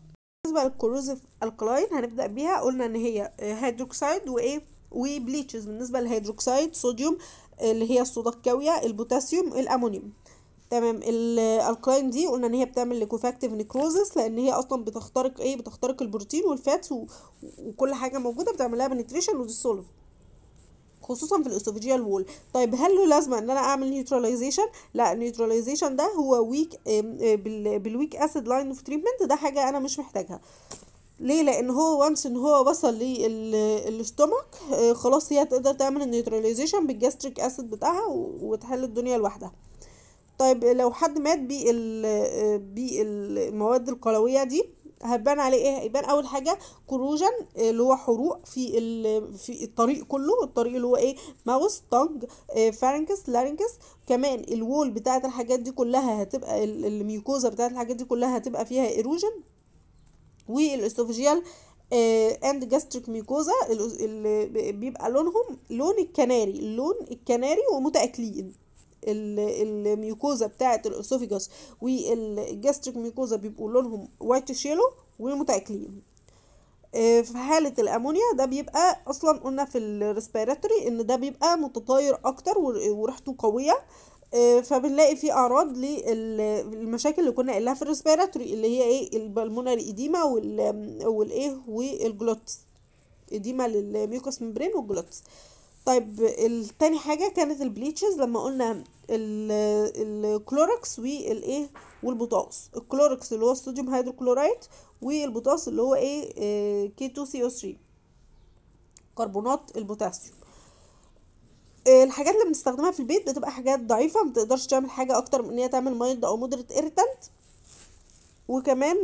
بالنسبه للكوروسيف الكلاين هنبدا بيها قلنا ان هي هيدروكسيد آه، وايه وبليتشز بالنسبه للهيدروكسيد صوديوم اللي هي الصودا الكاويه البوتاسيوم الامونيوم تمام الالكلاين دي قلنا ان هي بتعمل ليكوفاكتيف نيكروزس لان هي اصلا بتخترق ايه بتخترق البروتين والفات و... وكل حاجه موجوده بتعملها لها بنتريشن وديسولف خصوصا في الاسوفيجيال وول طيب هل له لازمه ان انا اعمل نيوتراليزيشن لا النيوتراليزيشن ده هو ويك بالويك اسيد لاين اوف تريتمنت ده حاجه انا مش محتاجها ليه لان هو وانس ان هو وصل للاستومك آه، خلاص هي تقدر تعمل النيوتراليزيشن بالجاستريك اسيد بتاعها وتحل الدنيا لوحدها طيب لو حد مات بالمواد آه، القلويه دي هيبان عليه ايه هيبان اول حاجه كروجن آه، اللي هو حروق في في الطريق كله الطريق اللي هو ايه ماوس طنج فارنكس لارنكس كمان الوول بتاعه الحاجات دي كلها هتبقى الميوكوزا بتاعه الحاجات دي كلها هتبقى فيها ايروجن والاسوفجيال اند آه، جاستريك ميكوزا اللي بيبقى لونهم لون الكناري اللون الكناري ومتاكلين الميوكوزا بتاعه الاسوفيجاس والجاستريك ميكوزا بيبقوا لونهم وايت شيلو ومتاكلين آه، في حالة الأمونيا ده بيبقى أصلا قلنا في الريسبيراتوري إن ده بيبقى متطاير أكتر وريحته قوية آه، فبنلاقي في اعراض للمشاكل اللي كنا قايلها في الريسبيراتوري اللي هي ايه البلمونري ايديما آه، والايه والجلوتس ايديما للميوكوس ممبرين والجلوتس طيب التاني حاجة كانت البليتشز لما قلنا الكلوركس والايه والبوتاقص الكلوركس اللي هو الصوديوم هيدروكلورايد والبوتاقص اللي هو ايه, إيه كي 2 سي او 3 كربونات البوتاسيوم الحاجات اللي بنستخدمها في البيت بتبقى حاجات ضعيفه ما تعمل حاجه اكتر من ان هي تعمل مايلد او مودريت ايريتانت وكمان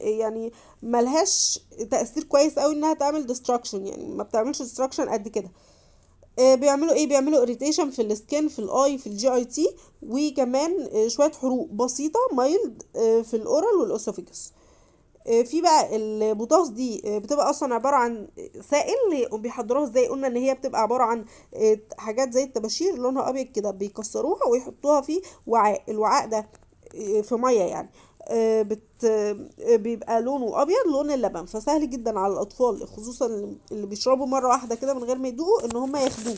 يعني ملهاش تاثير كويس قوي انها تعمل ديستراكشن يعني ما بتعملش ديستراكشن قد كده آه، بيعملوا ايه بيعملوا اريتيشن في السكين في الاي في الجي اي تي وكمان آه، شويه حروق بسيطه مايلد آه، في الاورال والاسوفيجس آه، في بقى البوتاس دي آه، بتبقى اصلا عباره عن سائل بيحضروها ازاي قلنا ان هي بتبقى عباره عن آه، حاجات زي الطباشير لونها ابيض كده بيكسروها ويحطوها في وعاء الوعاء ده في ميه يعني بت... بيبقى لونه ابيض لون اللبن فسهل جدا على الاطفال خصوصا اللي بيشربوا مره واحده كده من غير ما يدوقوا ان هم ياخدوه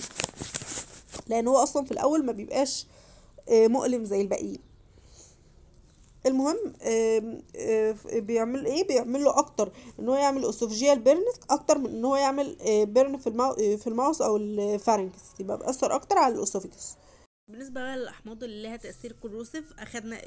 لان هو اصلا في الاول ما بيبقاش مؤلم زي الباقيين المهم آه، بيعمل ايه بيعمل له اكتر ان هو يعمل اوسوفجيال بيرن اكتر من ان هو يعمل آه، بيرن في آه، في الماوس او الفارنكس يبقى بيأثر اكتر على الاسوفجس بالنسبه بقى للاحماض اللي لها تاثير كوروسيف اخدنا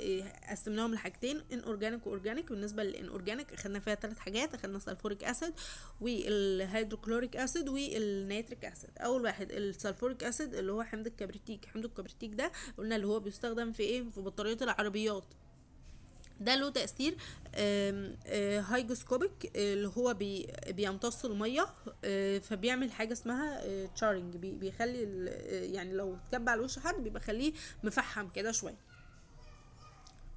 قسمناهم لحاجتين ان اورجانيك واورجانيك بالنسبه للان اورجانيك اخدنا فيها ثلاث حاجات اخدنا سلفوريك اسيد والهيدروكلوريك اسيد والنيتريك اسيد اول واحد السلفوريك اسيد اللي هو حمض الكبريتيك حمض الكبريتيك ده قلنا اللي هو بيستخدم في ايه في بطاريات العربيات ده له تأثير هايجوسكوبيك آه، اللي هو بي بيمتص المية آه، فبيعمل حاجة اسمها تشارنج آه، بيخلي يعني لو اتكب على وش حد بيبقى خليه مفحم كده شوية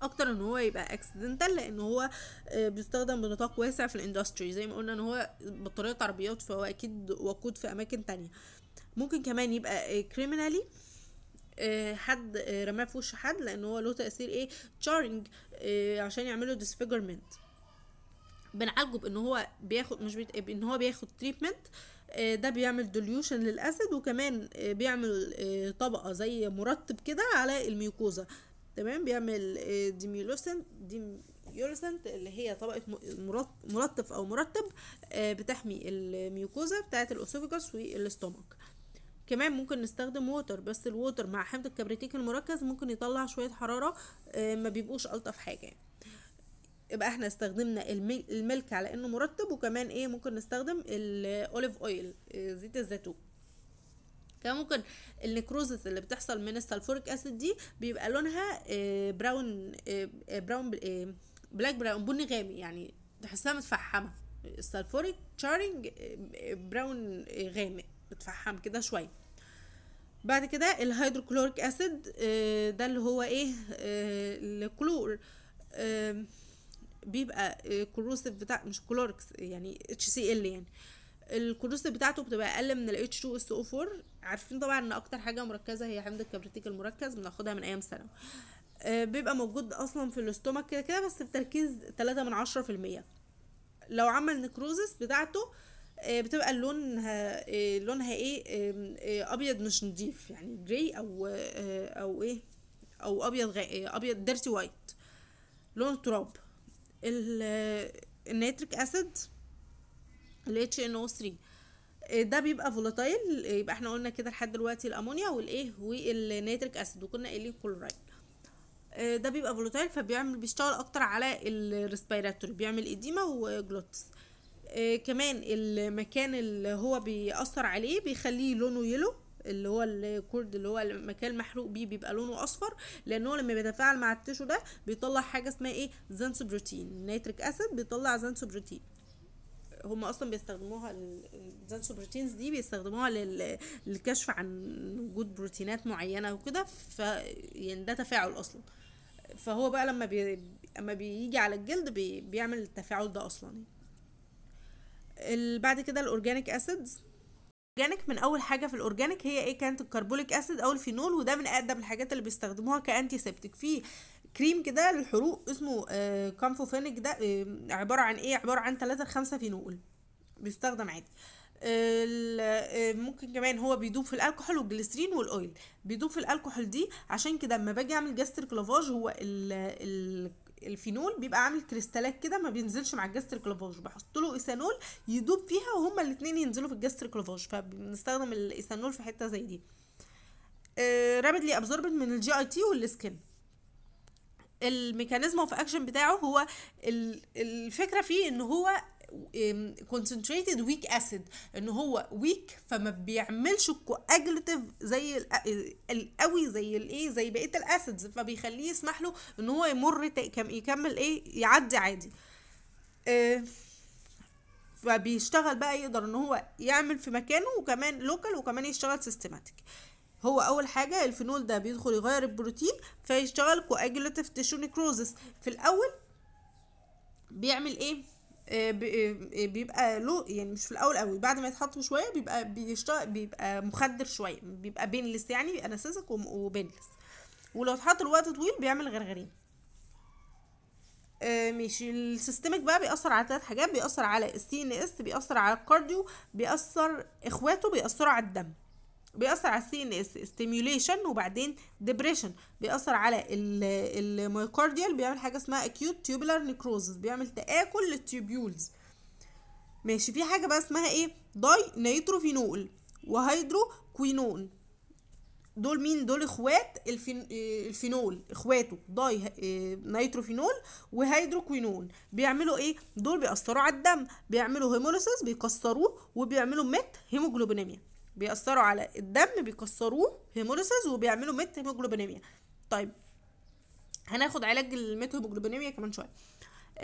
اكتر ان هو يبقى اكسيدنتال لان هو بيستخدم بنطاق واسع في الاندستري زي ما قلنا ان هو بطارية عربيات فهو اكيد وقود في اماكن تانية ممكن كمان يبقى كريمينالي آه، حد آه، رماه في وش حد لان هو له تاثير ايه تشارنج آه، عشان يعمله ديسفيجرمنت بنعالجه بان هو بياخد مش بيت... ان هو بياخد تريتمنت ده بيعمل دوليوشن للاسيد وكمان بيعمل طبقه زي مرطب كده على الميوكوزا تمام بيعمل ديميولوسنت ديميولوسنت اللي هي طبقه مرطب او مرطب بتحمي الميوكوزا بتاعه الاسوفيجاس والاستومك كمان ممكن نستخدم ووتر بس الووتر مع حمض الكبريتيك المركز ممكن يطلع شويه حراره آه، ما بيبقوش الطف حاجه يبقى احنا استخدمنا الملك على انه مرطب وكمان ايه ممكن نستخدم الاوليف اويل آه، زيت الزيتون كمان ممكن النكروزس اللي بتحصل من السلفوريك اسيد دي بيبقى لونها براون براون بلاك براون بني غامق يعني تحسها متفحمه السلفوريك تشارنج براون آه، غامق بتفحم كده شويه بعد كده الهيدروكلوريك اسيد آه، ده اللي هو ايه آه، الكلور آه، بيبقى كروسيف بتاع مش كلوركس يعني اتش سي ال يعني الكلوروسيف بتاعته بتبقى اقل من ال h 2 او 4 عارفين طبعا ان اكتر حاجه مركزه هي حمض الكبريتيك المركز بناخدها من ايام ثانوي بيبقى موجود اصلا في الاستومك كده كده بس بتركيز 3 من عشرة في المية لو عمل نكروزس بتاعته آه، بتبقى لونها آه، لونها ايه آه، ابيض مش نضيف يعني جراي او او ايه او ابيض غا... ابيض ديرتي وايت لون التراب النيتريك اسيد ال HNO3 ده بيبقى فولاتايل يبقى احنا قلنا كده لحد دلوقتي الامونيا والايه والنيتريك اسيد وكنا قايلين كلورايد ده بيبقى فولاتايل فبيعمل بيشتغل اكتر على الريسبيراتوري بيعمل اديما وجلوتس آه، كمان المكان اللي هو بيأثر عليه بيخليه لونه يلو اللي هو الكورد اللي هو المكان المحروق بيه بيبقى لونه اصفر لان هو لما بيتفاعل مع التيشو ده بيطلع حاجه اسمها ايه بروتين نيتريك اسيد بيطلع بروتين هم اصلا بيستخدموها الزانسو بروتينز دي بيستخدموها للكشف عن وجود بروتينات معينه وكده ف يعني ده تفاعل اصلا فهو بقى لما بي... لما بيجي على الجلد بي... بيعمل التفاعل ده اصلا يعني. بعد كده الاورجانيك اسيدز الاورجانيك من اول حاجه في الاورجانيك هي ايه كانت الكربوليك اسيد او الفينول وده من اقدم الحاجات اللي بيستخدموها كانتي سيبتيك في كريم كده للحروق اسمه آه كامفوفينيك ده آه، عباره عن ايه عباره عن 3 5 فينول بيستخدم عادي آه، ممكن كمان هو بيدوب في الالكحول والجليسرين والاويل بيدوب في الالكحول دي عشان كده لما باجي اعمل جاستريك كلافاج هو ال ال الفينول بيبقى عامل كريستالات كده ما بينزلش مع الجاستريك لافاج بحط له ايثانول يدوب فيها وهما الاثنين ينزلوا في الجاستريك لافاج فبنستخدم الايثانول في حته زي دي آه رابيدلي ابزوربد من الجي اي تي والسكن الميكانيزم اوف اكشن بتاعه هو الفكره فيه ان هو كونسنتريتد ويك اسيد ان هو ويك فما بيعملش كواجلتيف زي القوي زي الايه زي بقيه الاسيدز فبيخليه يسمح له ان هو يمر يكمل ايه يعدي عادي آه، فبيشتغل بقى يقدر ان هو يعمل في مكانه وكمان لوكال وكمان يشتغل سيستماتيك هو اول حاجه الفينول ده بيدخل يغير البروتين فيشتغل كواجلتيف تيشو نيكروزس في الاول بيعمل ايه آه، آه، آه، بيبقى له يعني مش في الاول قوي بعد ما يتحط شويه بيبقى بيشتغل بيبقى مخدر شويه بيبقى بينلس يعني بيبقى وبينلس ولو اتحط لوقت طويل بيعمل غرغرين ماشي السيستمك بقى بيأثر على ثلاث حاجات بيأثر على السي ان اس بيأثر على الكارديو بيأثر اخواته بيأثروا على الدم بيأثر على السي ان اس ستيميوليشن وبعدين ديبريشن بيأثر على الميوكارديال بيعمل حاجه اسمها اكيوت تيوبولار necrosis بيعمل تآكل للتيوبيولز ماشي في حاجه بقى اسمها ايه داي نيتروفينول وهيدرو كوينون دول مين دول اخوات الفينول اخواته داي آه، نيتروفينول وهيدروكوينون بيعملوا ايه دول بيأثروا على الدم بيعملوا هيموليسيس بيكسروه وبيعملوا ميت هيموجلوبينيميا بيأثروا على الدم بيكسروه هيموليسيز وبيعملوا ميت هيموجلوبينيميا طيب هناخد علاج الميت هيموجلوبينيميا كمان شويه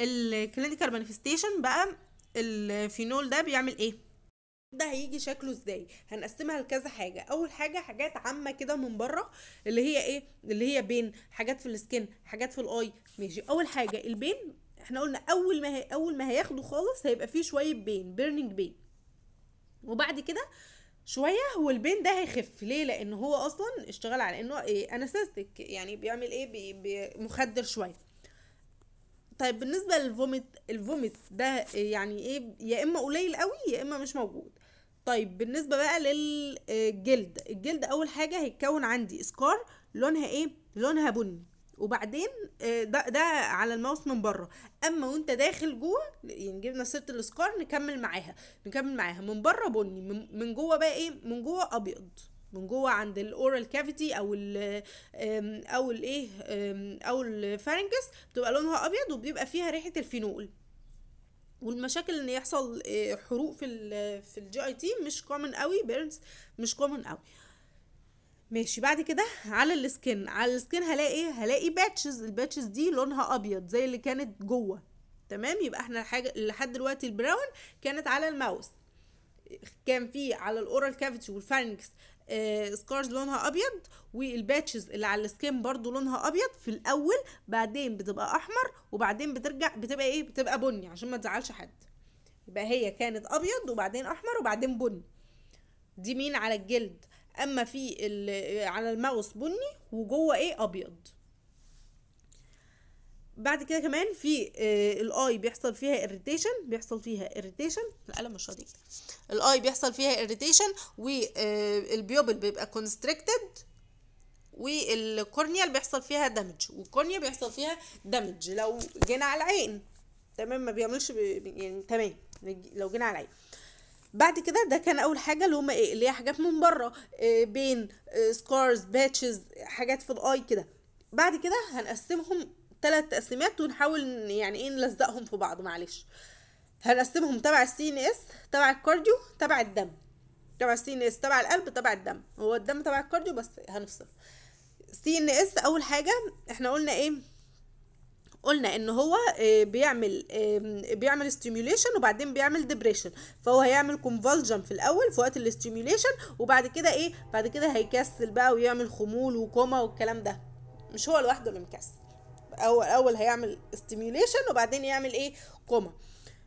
الكلينيكال مانيفستيشن بقى الفينول ده بيعمل ايه ده هيجي شكله ازاي هنقسمها لكذا حاجه اول حاجه حاجات عامه كده من بره اللي هي ايه اللي هي بين حاجات في السكن حاجات في الاي ماشي اول حاجه البين احنا قلنا اول ما هي اول ما هياخده خالص هيبقى فيه شويه بين بيرنينج بين وبعد كده شويه هو البين ده هيخف ليه لان هو اصلا اشتغل على انه ايه انستيك يعني بيعمل ايه بي بي مخدر شويه طيب بالنسبه للفوميت الفوميت ده يعني ايه يا اما قليل قوي يا اما مش موجود طيب بالنسبه بقى للجلد الجلد اول حاجه هيتكون عندي سكار لونها ايه لونها بني وبعدين آه، ده ده على الماوس من بره اما وانت داخل جوه يعني جبنا سيره السكار نكمل معاها نكمل معاها من بره بني من جوه بقى ايه من جوه ابيض من جوه عند الاورال كافيتي او ال او الايه او الفارنجس بتبقى لونها ابيض وبيبقى فيها ريحه الفينول والمشاكل ان يحصل آه، حروق في ال في الجي اي تي مش كومن قوي بيرنز مش كومن قوي ماشي بعد كده على السكن على السكن هلاقي ايه هلاقي باتشز الباتشز دي لونها ابيض زي اللي كانت جوه تمام يبقى احنا حاجه لحد دلوقتي البراون كانت على الماوس كان في على الاورال كافيتي والفارنكس آه سكارز لونها ابيض والباتشز اللي على السكين برضو لونها ابيض في الاول بعدين بتبقى احمر وبعدين بترجع بتبقى ايه بتبقى بني عشان ما تزعلش حد يبقى هي كانت ابيض وبعدين احمر وبعدين بني دي مين على الجلد اما في على الماوس بني وجوه ايه ابيض بعد كده كمان في آه، الاي بيحصل فيها اريتيشن بيحصل فيها اريتيشن القلم مش راضي الاي بيحصل فيها اريتيشن والبيوبل آه، بيبقى كونستريكتد والكورنيال بيحصل فيها دامج والكورنيا بيحصل فيها دامج لو جينا على العين تمام ما بيعملش يعني تمام لو جينا على العين بعد كده ده كان اول حاجه اللي هما ايه اللي هي حاجات من بره إيه بين إيه سكارز باتشز حاجات في الاي كده بعد كده هنقسمهم ثلاث تقسيمات ونحاول يعني ايه نلزقهم في بعض معلش هنقسمهم تبع السي ان اس تبع الكارديو تبع الدم تبع السي ان اس تبع القلب تبع الدم هو الدم تبع الكارديو بس هنفصل سي ان اس اول حاجه احنا قلنا ايه قلنا ان هو آه، بيعمل آه، بيعمل ستيميوليشن وبعدين بيعمل ديبريشن فهو هيعمل كونفولجن في الاول في وقت الاستيميوليشن وبعد كده ايه بعد كده هيكسل بقى ويعمل خمول وكوما والكلام ده مش هو لوحده اللي مكسل اول اول هيعمل ستيميوليشن وبعدين يعمل ايه كوما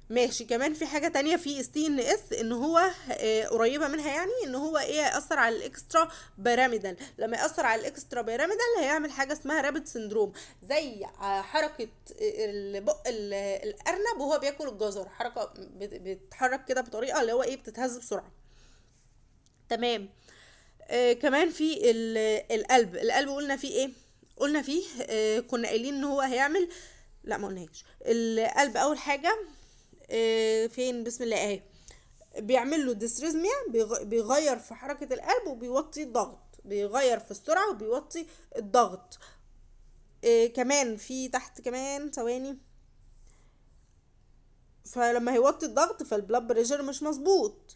ماشي كمان في حاجه تانية في اس تي ان اس ان هو آه، قريبه منها يعني ان هو ايه هياثر على الاكسترا بيراميدال لما ياثر على الاكسترا بيراميدال هيعمل حاجه اسمها رابد سندروم زي آه، حركه آه، البق الارنب وهو بياكل الجزر حركه بتتحرك كده بطريقه اللي هو ايه بتتهز بسرعه تمام آه كمان في القلب القلب قلنا فيه ايه قلنا فيه آه كنا قايلين ان هو هيعمل لا ما قلناش القلب اول حاجه آه، فين بسم الله اهي بيعمل له ديسريزميا بيغير في حركة القلب وبيوطي الضغط بيغير في السرعة وبيوطي الضغط إيه كمان في تحت كمان ثواني فلما هيوطي الضغط فالبلاد بريشر مش مظبوط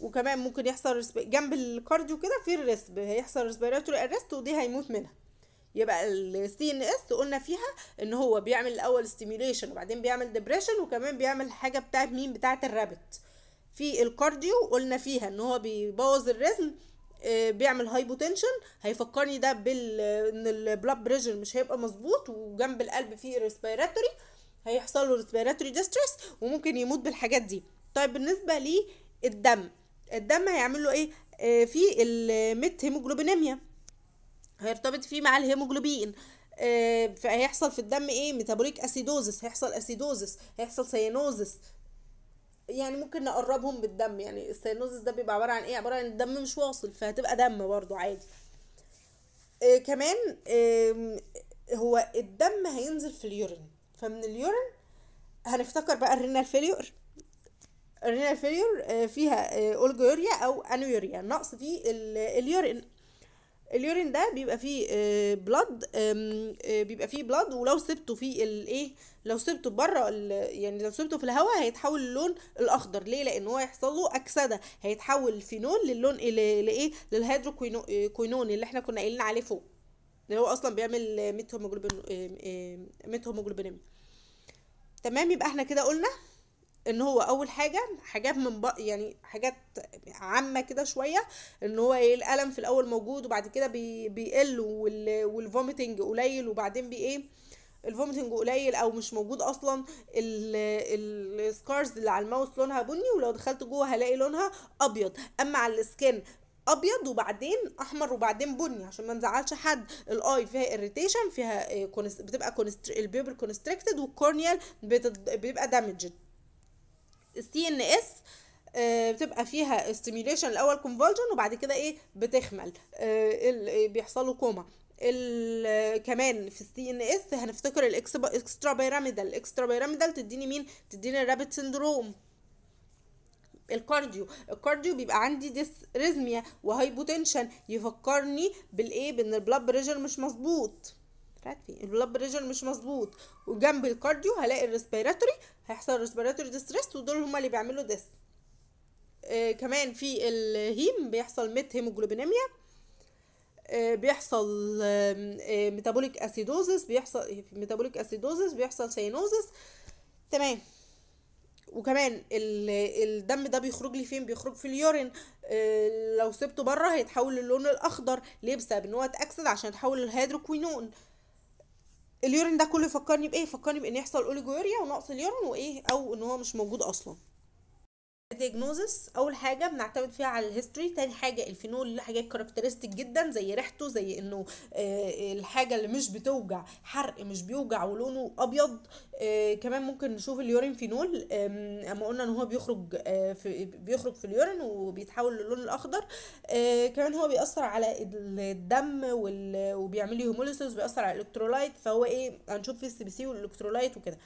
وكمان ممكن يحصل جنب الكارديو كده في الريسب هيحصل ريسبيراتوري ارست ودي هيموت منها يبقى السي ان اس قلنا فيها ان هو بيعمل الاول ستيميليشن وبعدين بيعمل ديبريشن وكمان بيعمل حاجه بتاعت مين بتاعه الرابت في الكارديو قلنا فيها ان هو بيبوظ الرزم آه، بيعمل هايبوتنشن هيفكرني ده بال ان البلاد بريشر مش هيبقى مظبوط وجنب القلب فيه ريسبيراتوري هيحصل له ريسبيراتوري ديستريس وممكن يموت بالحاجات دي طيب بالنسبه للدم الدم هيعمل له ايه آه، في الميت هيموجلوبينيميا هيرتبط فيه مع الهيموجلوبين آه فهيحصل في الدم ايه ميتابوليك اسيدوزس هيحصل اسيدوزس هيحصل ساينوزس يعني ممكن نقربهم بالدم يعني الساينوزس ده بيبقى عباره عن ايه عباره عن الدم مش واصل فهتبقى دم برضو عادي إيه كمان إيه هو الدم هينزل في اليورين فمن اليورين هنفتكر بقى الرينال فيليور الرينال فيليور آه، فيها آه، اولجوريا او انويوريا نقص في اليورين اليورين ده بيبقى فيه بلاد آه، آه، بيبقى فيه بلاد ولو سبته في الايه لو سبته بره يعني لو سبته في الهواء هيتحول للون الاخضر ليه لان هو هيحصل له اكسده هيتحول الفينول للون إيه، لايه للهيدروكوينون آه، اللي احنا كنا قايلين عليه فوق اللي هو اصلا بيعمل ميثوموجلوبين ميثوموجلوبينيميا تمام يبقى احنا كده قلنا ان هو اول حاجه حاجات من بق يعني حاجات عامه كده شويه ان هو ايه الالم في الاول موجود وبعد كده بي بيقل والفوميتنج قليل وبعدين بي ايه الفوميتنج قليل او مش موجود اصلا السكارز اللي على الماوس لونها بني ولو دخلت جوه هلاقي لونها ابيض اما على السكن ابيض وبعدين احمر وبعدين بني عشان ما نزعلش حد الاي فيها اريتيشن فيها إيه، بتبقى البيبر البيبل كونستريكتد والكورنيال بيبقى دامجد السي ان اس بتبقى فيها استيميليشن الاول كونفولجن وبعد كده ايه بتخمل آه، إيه، بيحصل له كوما كمان في السي ان اس هنفتكر الاكسترا بيراميدال الاكسترا بيراميدال تديني مين تديني الرابت سندروم الكارديو الكارديو بيبقى عندي ديس ريزميا وهايبوتنشن يفكرني بالايه بان البلاد بريشر مش مظبوط راتري البلاد بريشر مش مظبوط وجنب الكارديو هلاقي الريسبيراتوري هيحصل ريسبيراتوري ديستريس ودول هما اللي بيعملوا ديس آه كمان في الهيم بيحصل ميت هيموجلوبينيميا آه، آه، آه، بيحصل ميتابوليك اسيدوزس بيحصل ميتابوليك اسيدوزس بيحصل سينوزس تمام وكمان الدم ده بيخرج لي فين بيخرج في اليورين لو سبته بره هيتحول للون الاخضر ليه بسبب ان هو اتاكسد عشان يتحول للهيدروكوينون اليورين ده كله يفكرني بايه يفكرني بان يحصل اوليجوريا ونقص اليورين وايه او ان هو مش موجود اصلا ديجنوزس اول حاجه بنعتمد فيها على الهيستوري تاني حاجه الفينول له حاجات كاركترستيك جدا زي ريحته زي انه آه، الحاجه اللي مش بتوجع حرق مش بيوجع ولونه ابيض آه، كمان ممكن نشوف اليورين فينول اما قلنا ان هو بيخرج آه، في بيخرج في اليورين وبيتحول للون الاخضر كمان هو بيأثر على الدم وبيعمل لي هيموليسيس بيأثر على الالكترولايت فهو ايه هنشوف في السي بي سي والالكترولايت وكده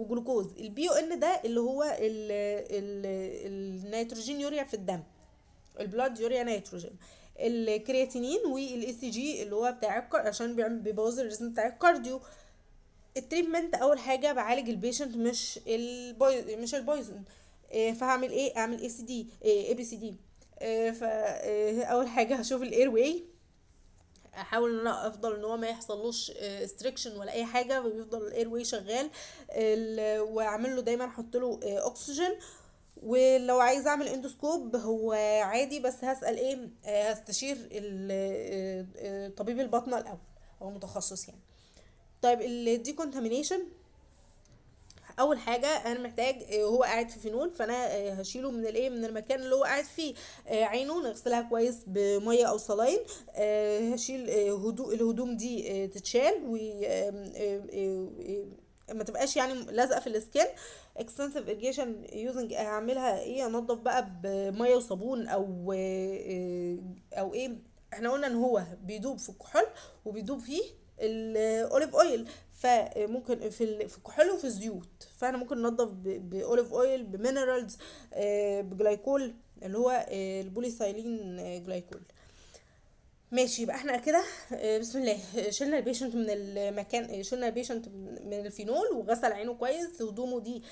وجلوكوز البيو ان ده اللي هو ال ال النيتروجين يوريا في الدم البلاد يوريا نيتروجين الكرياتينين والاي سي جي اللي هو بتاع عشان بيعمل بيبوظ الريزم بتاع الكارديو التريتمنت اول حاجه بعالج البيشنت مش البوي مش البويزن آه، فهعمل ايه اعمل اي سي دي اي بي سي دي فاول حاجه هشوف الاير واي احاول ان انا افضل ان هو ما يحصلوش استريكشن آه، ولا اي حاجه ويفضل الاير واي شغال واعمل له دايما احط له اكسجين آه، ولو عايز اعمل اندوسكوب هو عادي بس هسال ايه آه، هستشير طبيب البطنه الاول او متخصص يعني طيب الديكونتامينيشن اول حاجه انا محتاج آه، هو قاعد في فينول فانا آه، هشيله من الايه من المكان اللي هو قاعد فيه آه، عينه نغسلها كويس بميه او صلاين هشيل هدوء الهدوم دي تتشال و ما تبقاش يعني لازقه في السكين اكستنسيف اريجيشن يوزنج هعملها ايه انضف بقى بميه وصابون او او ايه احنا قلنا ان هو بيدوب في الكحول وبيدوب فيه الاوليف اويل فممكن في في الكحول وفي الزيوت فاحنا ممكن ننضف باوليف اويل بمينرالز آه، بجلايكول اللي هو آه، البوليثايلين آه، جلايكول ماشي يبقى احنا كده بسم الله شلنا البيشنت من المكان شلنا البيشنت من الفينول وغسل عينه كويس هدومه دي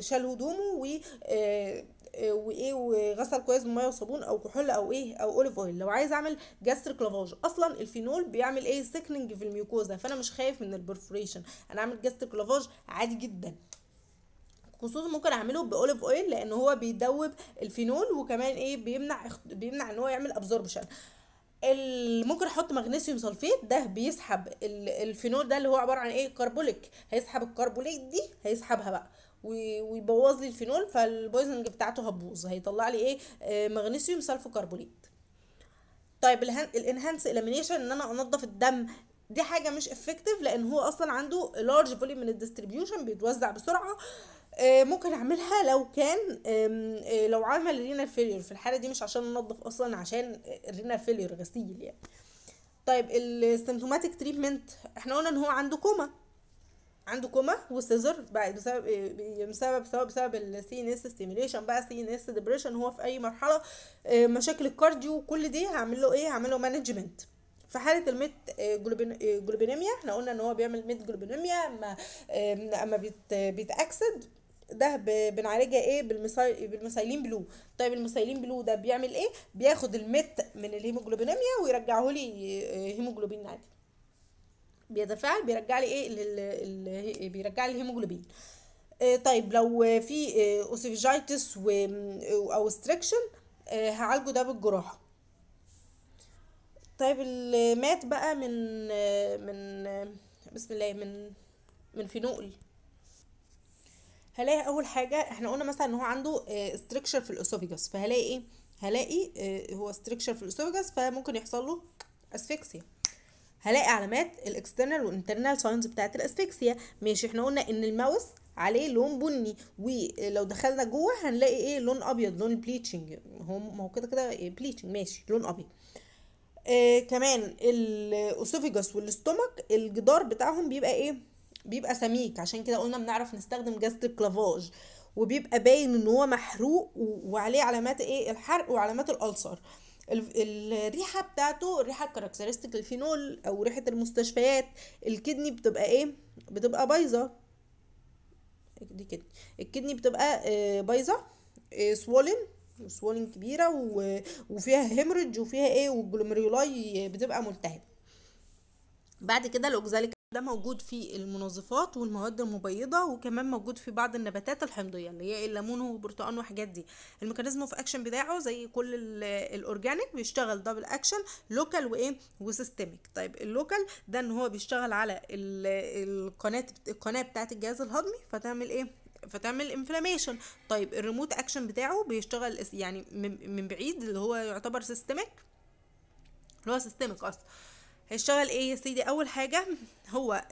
شال هدومه و وايه وغسل كويس بميه وصابون او كحول او ايه او اوليف اويل لو عايز اعمل جاستريك لافاج اصلا الفينول بيعمل ايه سيكننج في الميوكوزا فانا مش خايف من البرفوريشن انا عامل جاستريك لافاج عادي جدا خصوصا ممكن اعمله باوليف اويل لان هو بيدوب الفينول وكمان ايه بيمنع بيمنع ان هو يعمل ابزوربشن ممكن احط مغنيسيوم سلفيت ده بيسحب الفينول ده اللي هو عباره عن ايه كربوليك هيسحب الكربوليك دي هيسحبها بقى ويبوظ لي الفينول فالبويزنج بتاعته هتبوظ هيطلع لي ايه آه، مغنيسيوم سلفو كربونيت طيب الانهانس الامينيشن ان انا انضف الدم دي حاجه مش افكتيف لان هو اصلا عنده لارج فوليوم من الديستريبيوشن بيتوزع بسرعه آه، ممكن اعملها لو كان آه، لو عمل رينال فيليور في الحاله دي مش عشان انضف اصلا عشان رينال فيليور غسيل يعني طيب السيمتوماتيك تريتمنت احنا قلنا ان هو عنده كوما عنده كوما وسيزر بعد بسبب بسبب سواء بسبب السي ان اس ستيميليشن بقى سي ان اس ديبريشن هو في اي مرحله آه، مشاكل الكارديو كل دي هعمل له ايه هعمل له مانجمنت في حاله الميت آه، آه، جلوبينيميا احنا قلنا ان هو بيعمل ميت جلوبينيميا اما اما بيتاكسد ده بنعالجها ايه بالمسايلين بلو طيب المسايلين بلو ده بيعمل ايه بياخد الميت من الهيموجلوبينيميا ويرجعه لي هيموجلوبين عادي بيتفاعل بيرجع لي ايه بيرجع لي الهيموجلوبين آه، طيب لو في اوسيفجايتس آه، او استريكشن آه، هعالجه ده بالجراحه طيب اللي مات بقى من من بسم الله من من فينول هلاقي اول حاجه احنا قلنا مثلا ان هو عنده استريكشر في الاسوفيجاس فهلاقي ايه هلاقي هو استريكشر في الاسوفيجاس فممكن يحصل له اسفكسيا هلاقي علامات الاكسترنال والانترنال ساينز بتاعت الاسفكسيا ماشي احنا قلنا ان الماوس عليه لون بني ولو دخلنا جوه هنلاقي ايه لون ابيض لون بليتشنج هو ما هو كده كده بليتشنج إيه؟ ماشي لون ابيض آه كمان الاسوفيجاس والاستومك الجدار بتاعهم بيبقى ايه بيبقى سميك عشان كده قلنا بنعرف نستخدم جاز الكلافاج وبيبقى باين ان هو محروق وعليه علامات ايه الحرق وعلامات الالسر الريحه بتاعته الريحه الكاركترستيك الفينول او ريحه المستشفيات الكدني بتبقى ايه بتبقى بايظه دي كده الكدني بتبقى آه، بايظه سوولن آه، سوولن كبيره وفيها هيمرج وفيها ايه والجلوميرولاي بتبقى ملتهبه بعد كده الاوكزاليك ده موجود في المنظفات والمواد المبيضة وكمان موجود في بعض النباتات الحمضية اللي هي الليمون والبرتقال والحاجات دي الميكانيزم اوف اكشن بتاعه زي كل الاورجانيك بيشتغل دبل اكشن لوكال وايه وسيستميك طيب اللوكال ده ان هو بيشتغل على القناة القناة بتاعة الجهاز الهضمي فتعمل ايه فتعمل انفلاميشن طيب الريموت اكشن بتاعه بيشتغل يعني من بعيد اللي هو يعتبر سيستميك اللي هو سيستميك اصلا هيشتغل ايه يا سيدي اول حاجه هو آه،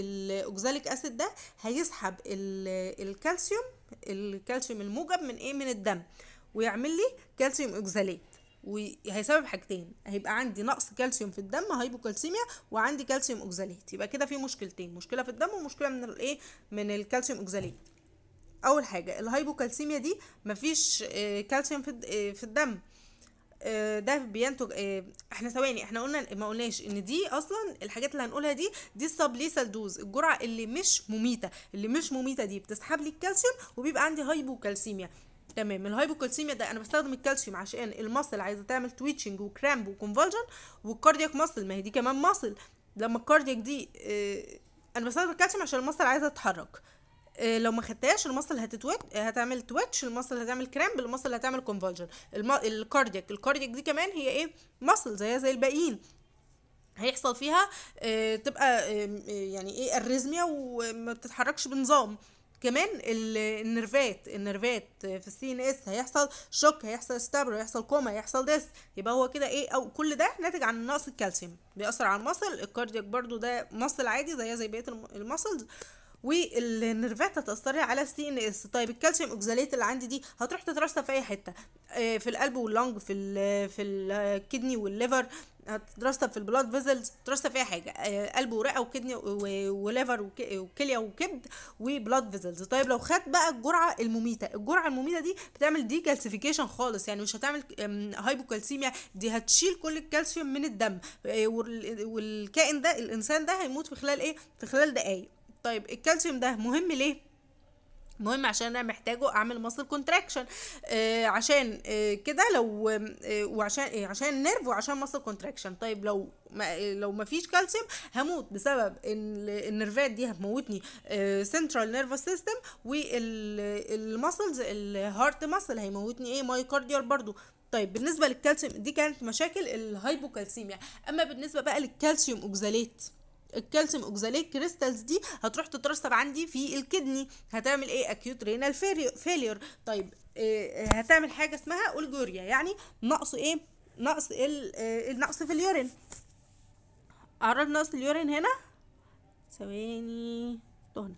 الاوكزاليك اسيد ده هيسحب الكالسيوم الكالسيوم الموجب من ايه من الدم ويعمل لي كالسيوم اوكزاليت وهيسبب حاجتين هيبقى عندي نقص كالسيوم في الدم هايبوكالسيميا وعندي كالسيوم اوكزاليت يبقى كده في مشكلتين مشكله في الدم ومشكله من الايه من الكالسيوم اوكزاليت اول حاجه الهايبوكالسيميا دي مفيش آه، كالسيوم في آه، الدم آه، ده بينتج آه، احنا ثواني احنا قلنا ما قلناش ان دي اصلا الحاجات اللي هنقولها دي دي ليسال دوز الجرعه اللي مش مميته اللي مش مميته دي بتسحب لي الكالسيوم وبيبقى عندي هايبوكالسيميا تمام الهايبوكالسيميا ده انا بستخدم الكالسيوم عشان المصل عايزه تعمل تويتشنج وكرامب وكونفولجن والكاردياك مصل ما هي دي كمان مصل لما الكاردياك دي اه انا بستخدم الكالسيوم عشان المصل عايزه تتحرك آه، لو ما خدتهاش المصل هتتوت هتعمل تويتش المصل هتعمل كرامب المصل هتعمل كونفولجن الم... الكاردياك الكاردياك دي كمان هي ايه مصل زيها زي الباقيين هيحصل فيها آه تبقى آه يعني ايه الريزميا وما بتتحركش بنظام كمان النرفات النرفات في السي ان اس هيحصل شوك هيحصل ستابر هيحصل كوما هيحصل ديس يبقى هو كده ايه او كل ده ناتج عن نقص الكالسيوم بيأثر على المصل الكاردياك برضو ده مصل عادي زي زي بقيه المصلز والنرفات هتأثري على السي ان اس طيب الكالسيوم اوكزاليت اللي عندي دي هتروح تترسب في اي حته آه، في القلب واللنج في الـ في الكدني آه، والليفر هتترسب في البلاد فيزلز تترسب في اي حاجه آه، قلب ورئه وكدني وليفر وكليه وكبد وبلاد فيزلز طيب لو خد بقى الجرعه المميته الجرعه المميته دي بتعمل دي كالسيفيكيشن خالص يعني مش هتعمل هايبوكالسيميا دي هتشيل كل الكالسيوم من الدم والكائن ده الانسان ده هيموت في خلال ايه في خلال دقايق طيب الكالسيوم ده مهم ليه مهم عشان انا محتاجه اعمل مصل كونتراكشن آه عشان آه كده لو آه وعشان آه عشان النيرف وعشان مصل كونتراكشن طيب لو ما لو ما فيش كالسيوم هموت بسبب ان النيرفات دي هتموتني سنترال نيرفس سيستم والمسلز الهارت مسل هيموتني ايه مايكارديال برضو طيب بالنسبه للكالسيوم دي كانت مشاكل الهايبوكالسيميا اما بالنسبه بقى للكالسيوم اوكزاليت الكالسيوم اوكزاليت كريستالز دي هتروح تترسب عندي في الكدني هتعمل ايه اكيوت رينال فيلير طيب إيه هتعمل حاجه اسمها اولجوريا يعني نقص ايه نقص النقص آه، في اليورين عرض نقص اليورين هنا ثواني تهنا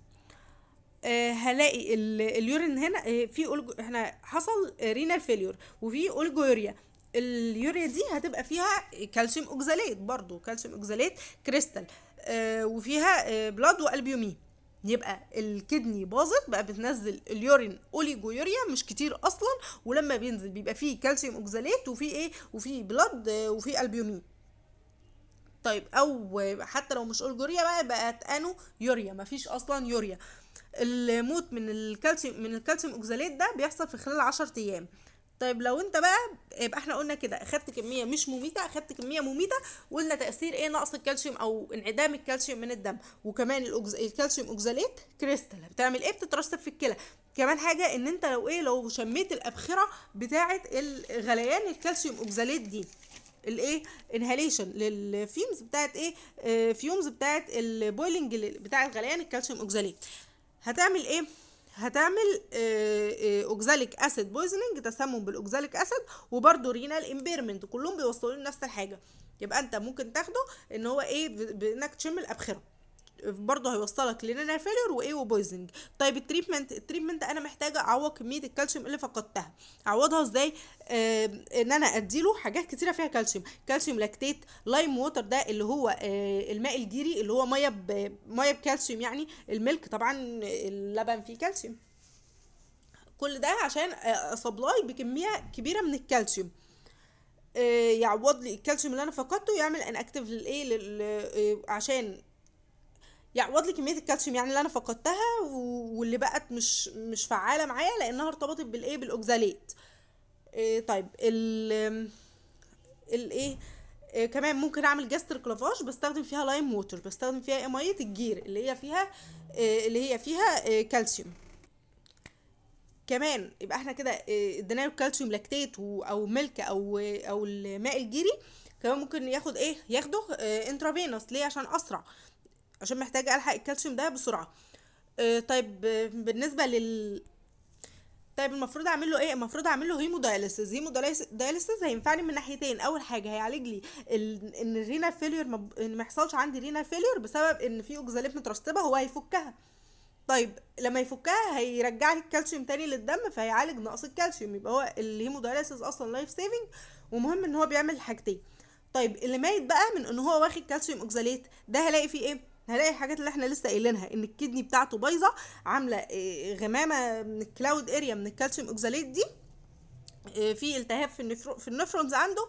آه، هلاقي اليورين هنا في احنا حصل رينال فيليور وفي اولجوريا اليوريا دي هتبقى فيها كالسيوم اوكزاليت برضو كالسيوم اوكزاليت كريستال آه، وفيها بلاد آه، والبيومين يبقى الكدني باظت بقى بتنزل اليورين اوليجويوريا مش كتير اصلا ولما بينزل بيبقى فيه كالسيوم اوكزاليت وفيه ايه وفيه بلاد آه، وفيه البيومين طيب او حتى لو مش اولجوريا بقى بقت انو يوريا مفيش اصلا يوريا الموت من الكالسيوم من الكالسيوم اوكزاليت ده بيحصل في خلال 10 ايام طيب لو انت بقى يبقى احنا قلنا كده اخدت كميه مش مميته اخدت كميه مميته وقلنا تاثير ايه نقص الكالسيوم او انعدام الكالسيوم من الدم وكمان الأجز... الكالسيوم اوكزاليت كريستال بتعمل ايه بتترسب في الكلى كمان حاجه ان انت لو ايه لو شميت الابخره بتاعه الغليان الكالسيوم اوكزاليت دي الايه انهاليشن للفيومز بتاعت ايه اه فيومز بتاعت البويلنج بتاع الغليان الكالسيوم اوكزاليت هتعمل ايه هتعمل اوكزاليك اسيد بويزنينج تسمم بالاوكزاليك اسيد وبرده رينال امبيرمنت كلهم بيوصلوا لنفس الحاجه يبقى انت ممكن تاخده ان هو ايه بانك تشم الابخره برضه هيوصلك لنانر فيلر وايه وبويزنج طيب التريتمنت التريتمنت انا محتاجه اعوض كميه الكالسيوم اللي فقدتها اعوضها ازاي آه ان انا اديله حاجات كتيره فيها كالسيوم كالسيوم لاكتيت لايم ووتر ده اللي هو آه الماء الجيري اللي هو ميه ميه بكالسيوم يعني الملك طبعا اللبن فيه كالسيوم كل ده عشان اسبلاي آه، بكميه كبيره من الكالسيوم آه، يعوض لي الكالسيوم اللي انا فقدته يعمل ان اكتف للايه عشان يعوض لي كميه الكالسيوم يعني اللي انا فقدتها واللي بقت مش مش فعاله معايا لانها ارتبطت بالايه بالاوكزاليت إيه طيب ال الايه إيه كمان ممكن اعمل جاستر كلافاج بستخدم فيها لايم ووتر بستخدم فيها ايه ميه الجير اللي هي فيها إيه اللي هي فيها إيه كالسيوم كمان يبقى احنا كده إيه، ادينا له كالسيوم لاكتيت او ملك او او الماء الجيري كمان ممكن ياخد ايه ياخده انترافينوس ليه عشان اسرع عشان محتاجه الحق الكالسيوم ده بسرعه آه طيب بالنسبه لل طيب المفروض اعمل له ايه المفروض اعمل له هيمو دايليسيس هينفعني من ناحيتين اول حاجه هيعالج لي ال... ان الرينا فيلير ما, ان ما يحصلش عندي رينا فيلير بسبب ان في اوكزاليت مترسبه هو هيفكها طيب لما يفكها هيرجع لي الكالسيوم تاني للدم فهيعالج نقص الكالسيوم يبقى هو الهيمو دايليسيس اصلا لايف سيفنج ومهم ان هو بيعمل حاجتين طيب اللي ميت بقى من ان هو واخد كالسيوم اوكزاليت ده هلاقي فيه ايه هنلاقي الحاجات اللي احنا لسه قايلينها ان الكدني بتاعته بايظه عامله آه، غمامه من الكلاود اريا من الكالسيوم اوكزاليت دي آه، في التهاب في النفرو في النفرونز عنده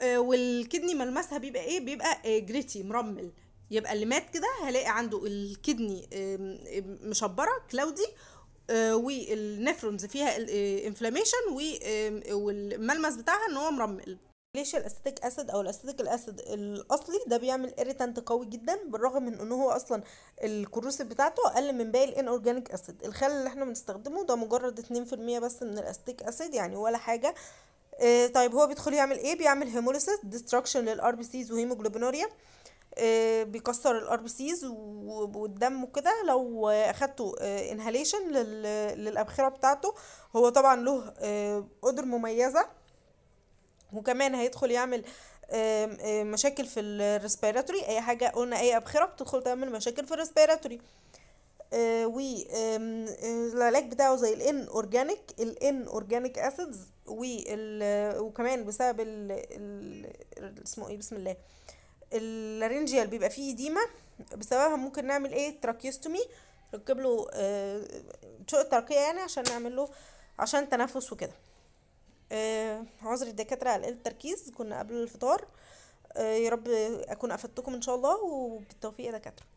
آه، والكدني ملمسها بيبقى ايه بيبقى جريتي مرمل يبقى اللي مات كده هلاقي عنده الكدني مشبره كلاودي والنفرونز فيها الانفلاميشن والملمس بتاعها ان هو مرمل ليش الاستاتيك اسيد او الاستاتيك الاسيد الاصلي ده بيعمل اريتانت قوي جدا بالرغم من ان هو اصلا الكروس بتاعته اقل من باقي الان اورجانيك اسيد الخل اللي احنا بنستخدمه ده مجرد 2% بس من الاستاتيك اسيد يعني ولا حاجه إيه طيب هو بيدخل يعمل ايه بيعمل هيموليسيس ديستراكشن للار بي سيز وهيموجلوبينوريا آه بيكسر الار بي سيز والدم وكده لو اخدته آه انهاليشن للابخره بتاعته هو طبعا له قدر آه، مميزه وكمان هيدخل يعمل مشاكل في الريسبيراتوري اي حاجه قلنا اي ابخره بتدخل تعمل مشاكل في الريسبيراتوري آه، آه، العلاج بتاعه زي الان اورجانيك الان اورجانيك اسيدز وكمان بسبب ال اسمه ايه بسم الله اللارنجيال بيبقى فيه ديمة بسببها ممكن نعمل ايه تراكيستومي نركب له شق آه، ترقيه يعني عشان نعمل له عشان تنفس وكده آه عذر الدكاتره على قله التركيز كنا قبل الفطار آه يا رب اكون افدتكم ان شاء الله وبالتوفيق يا دكاتره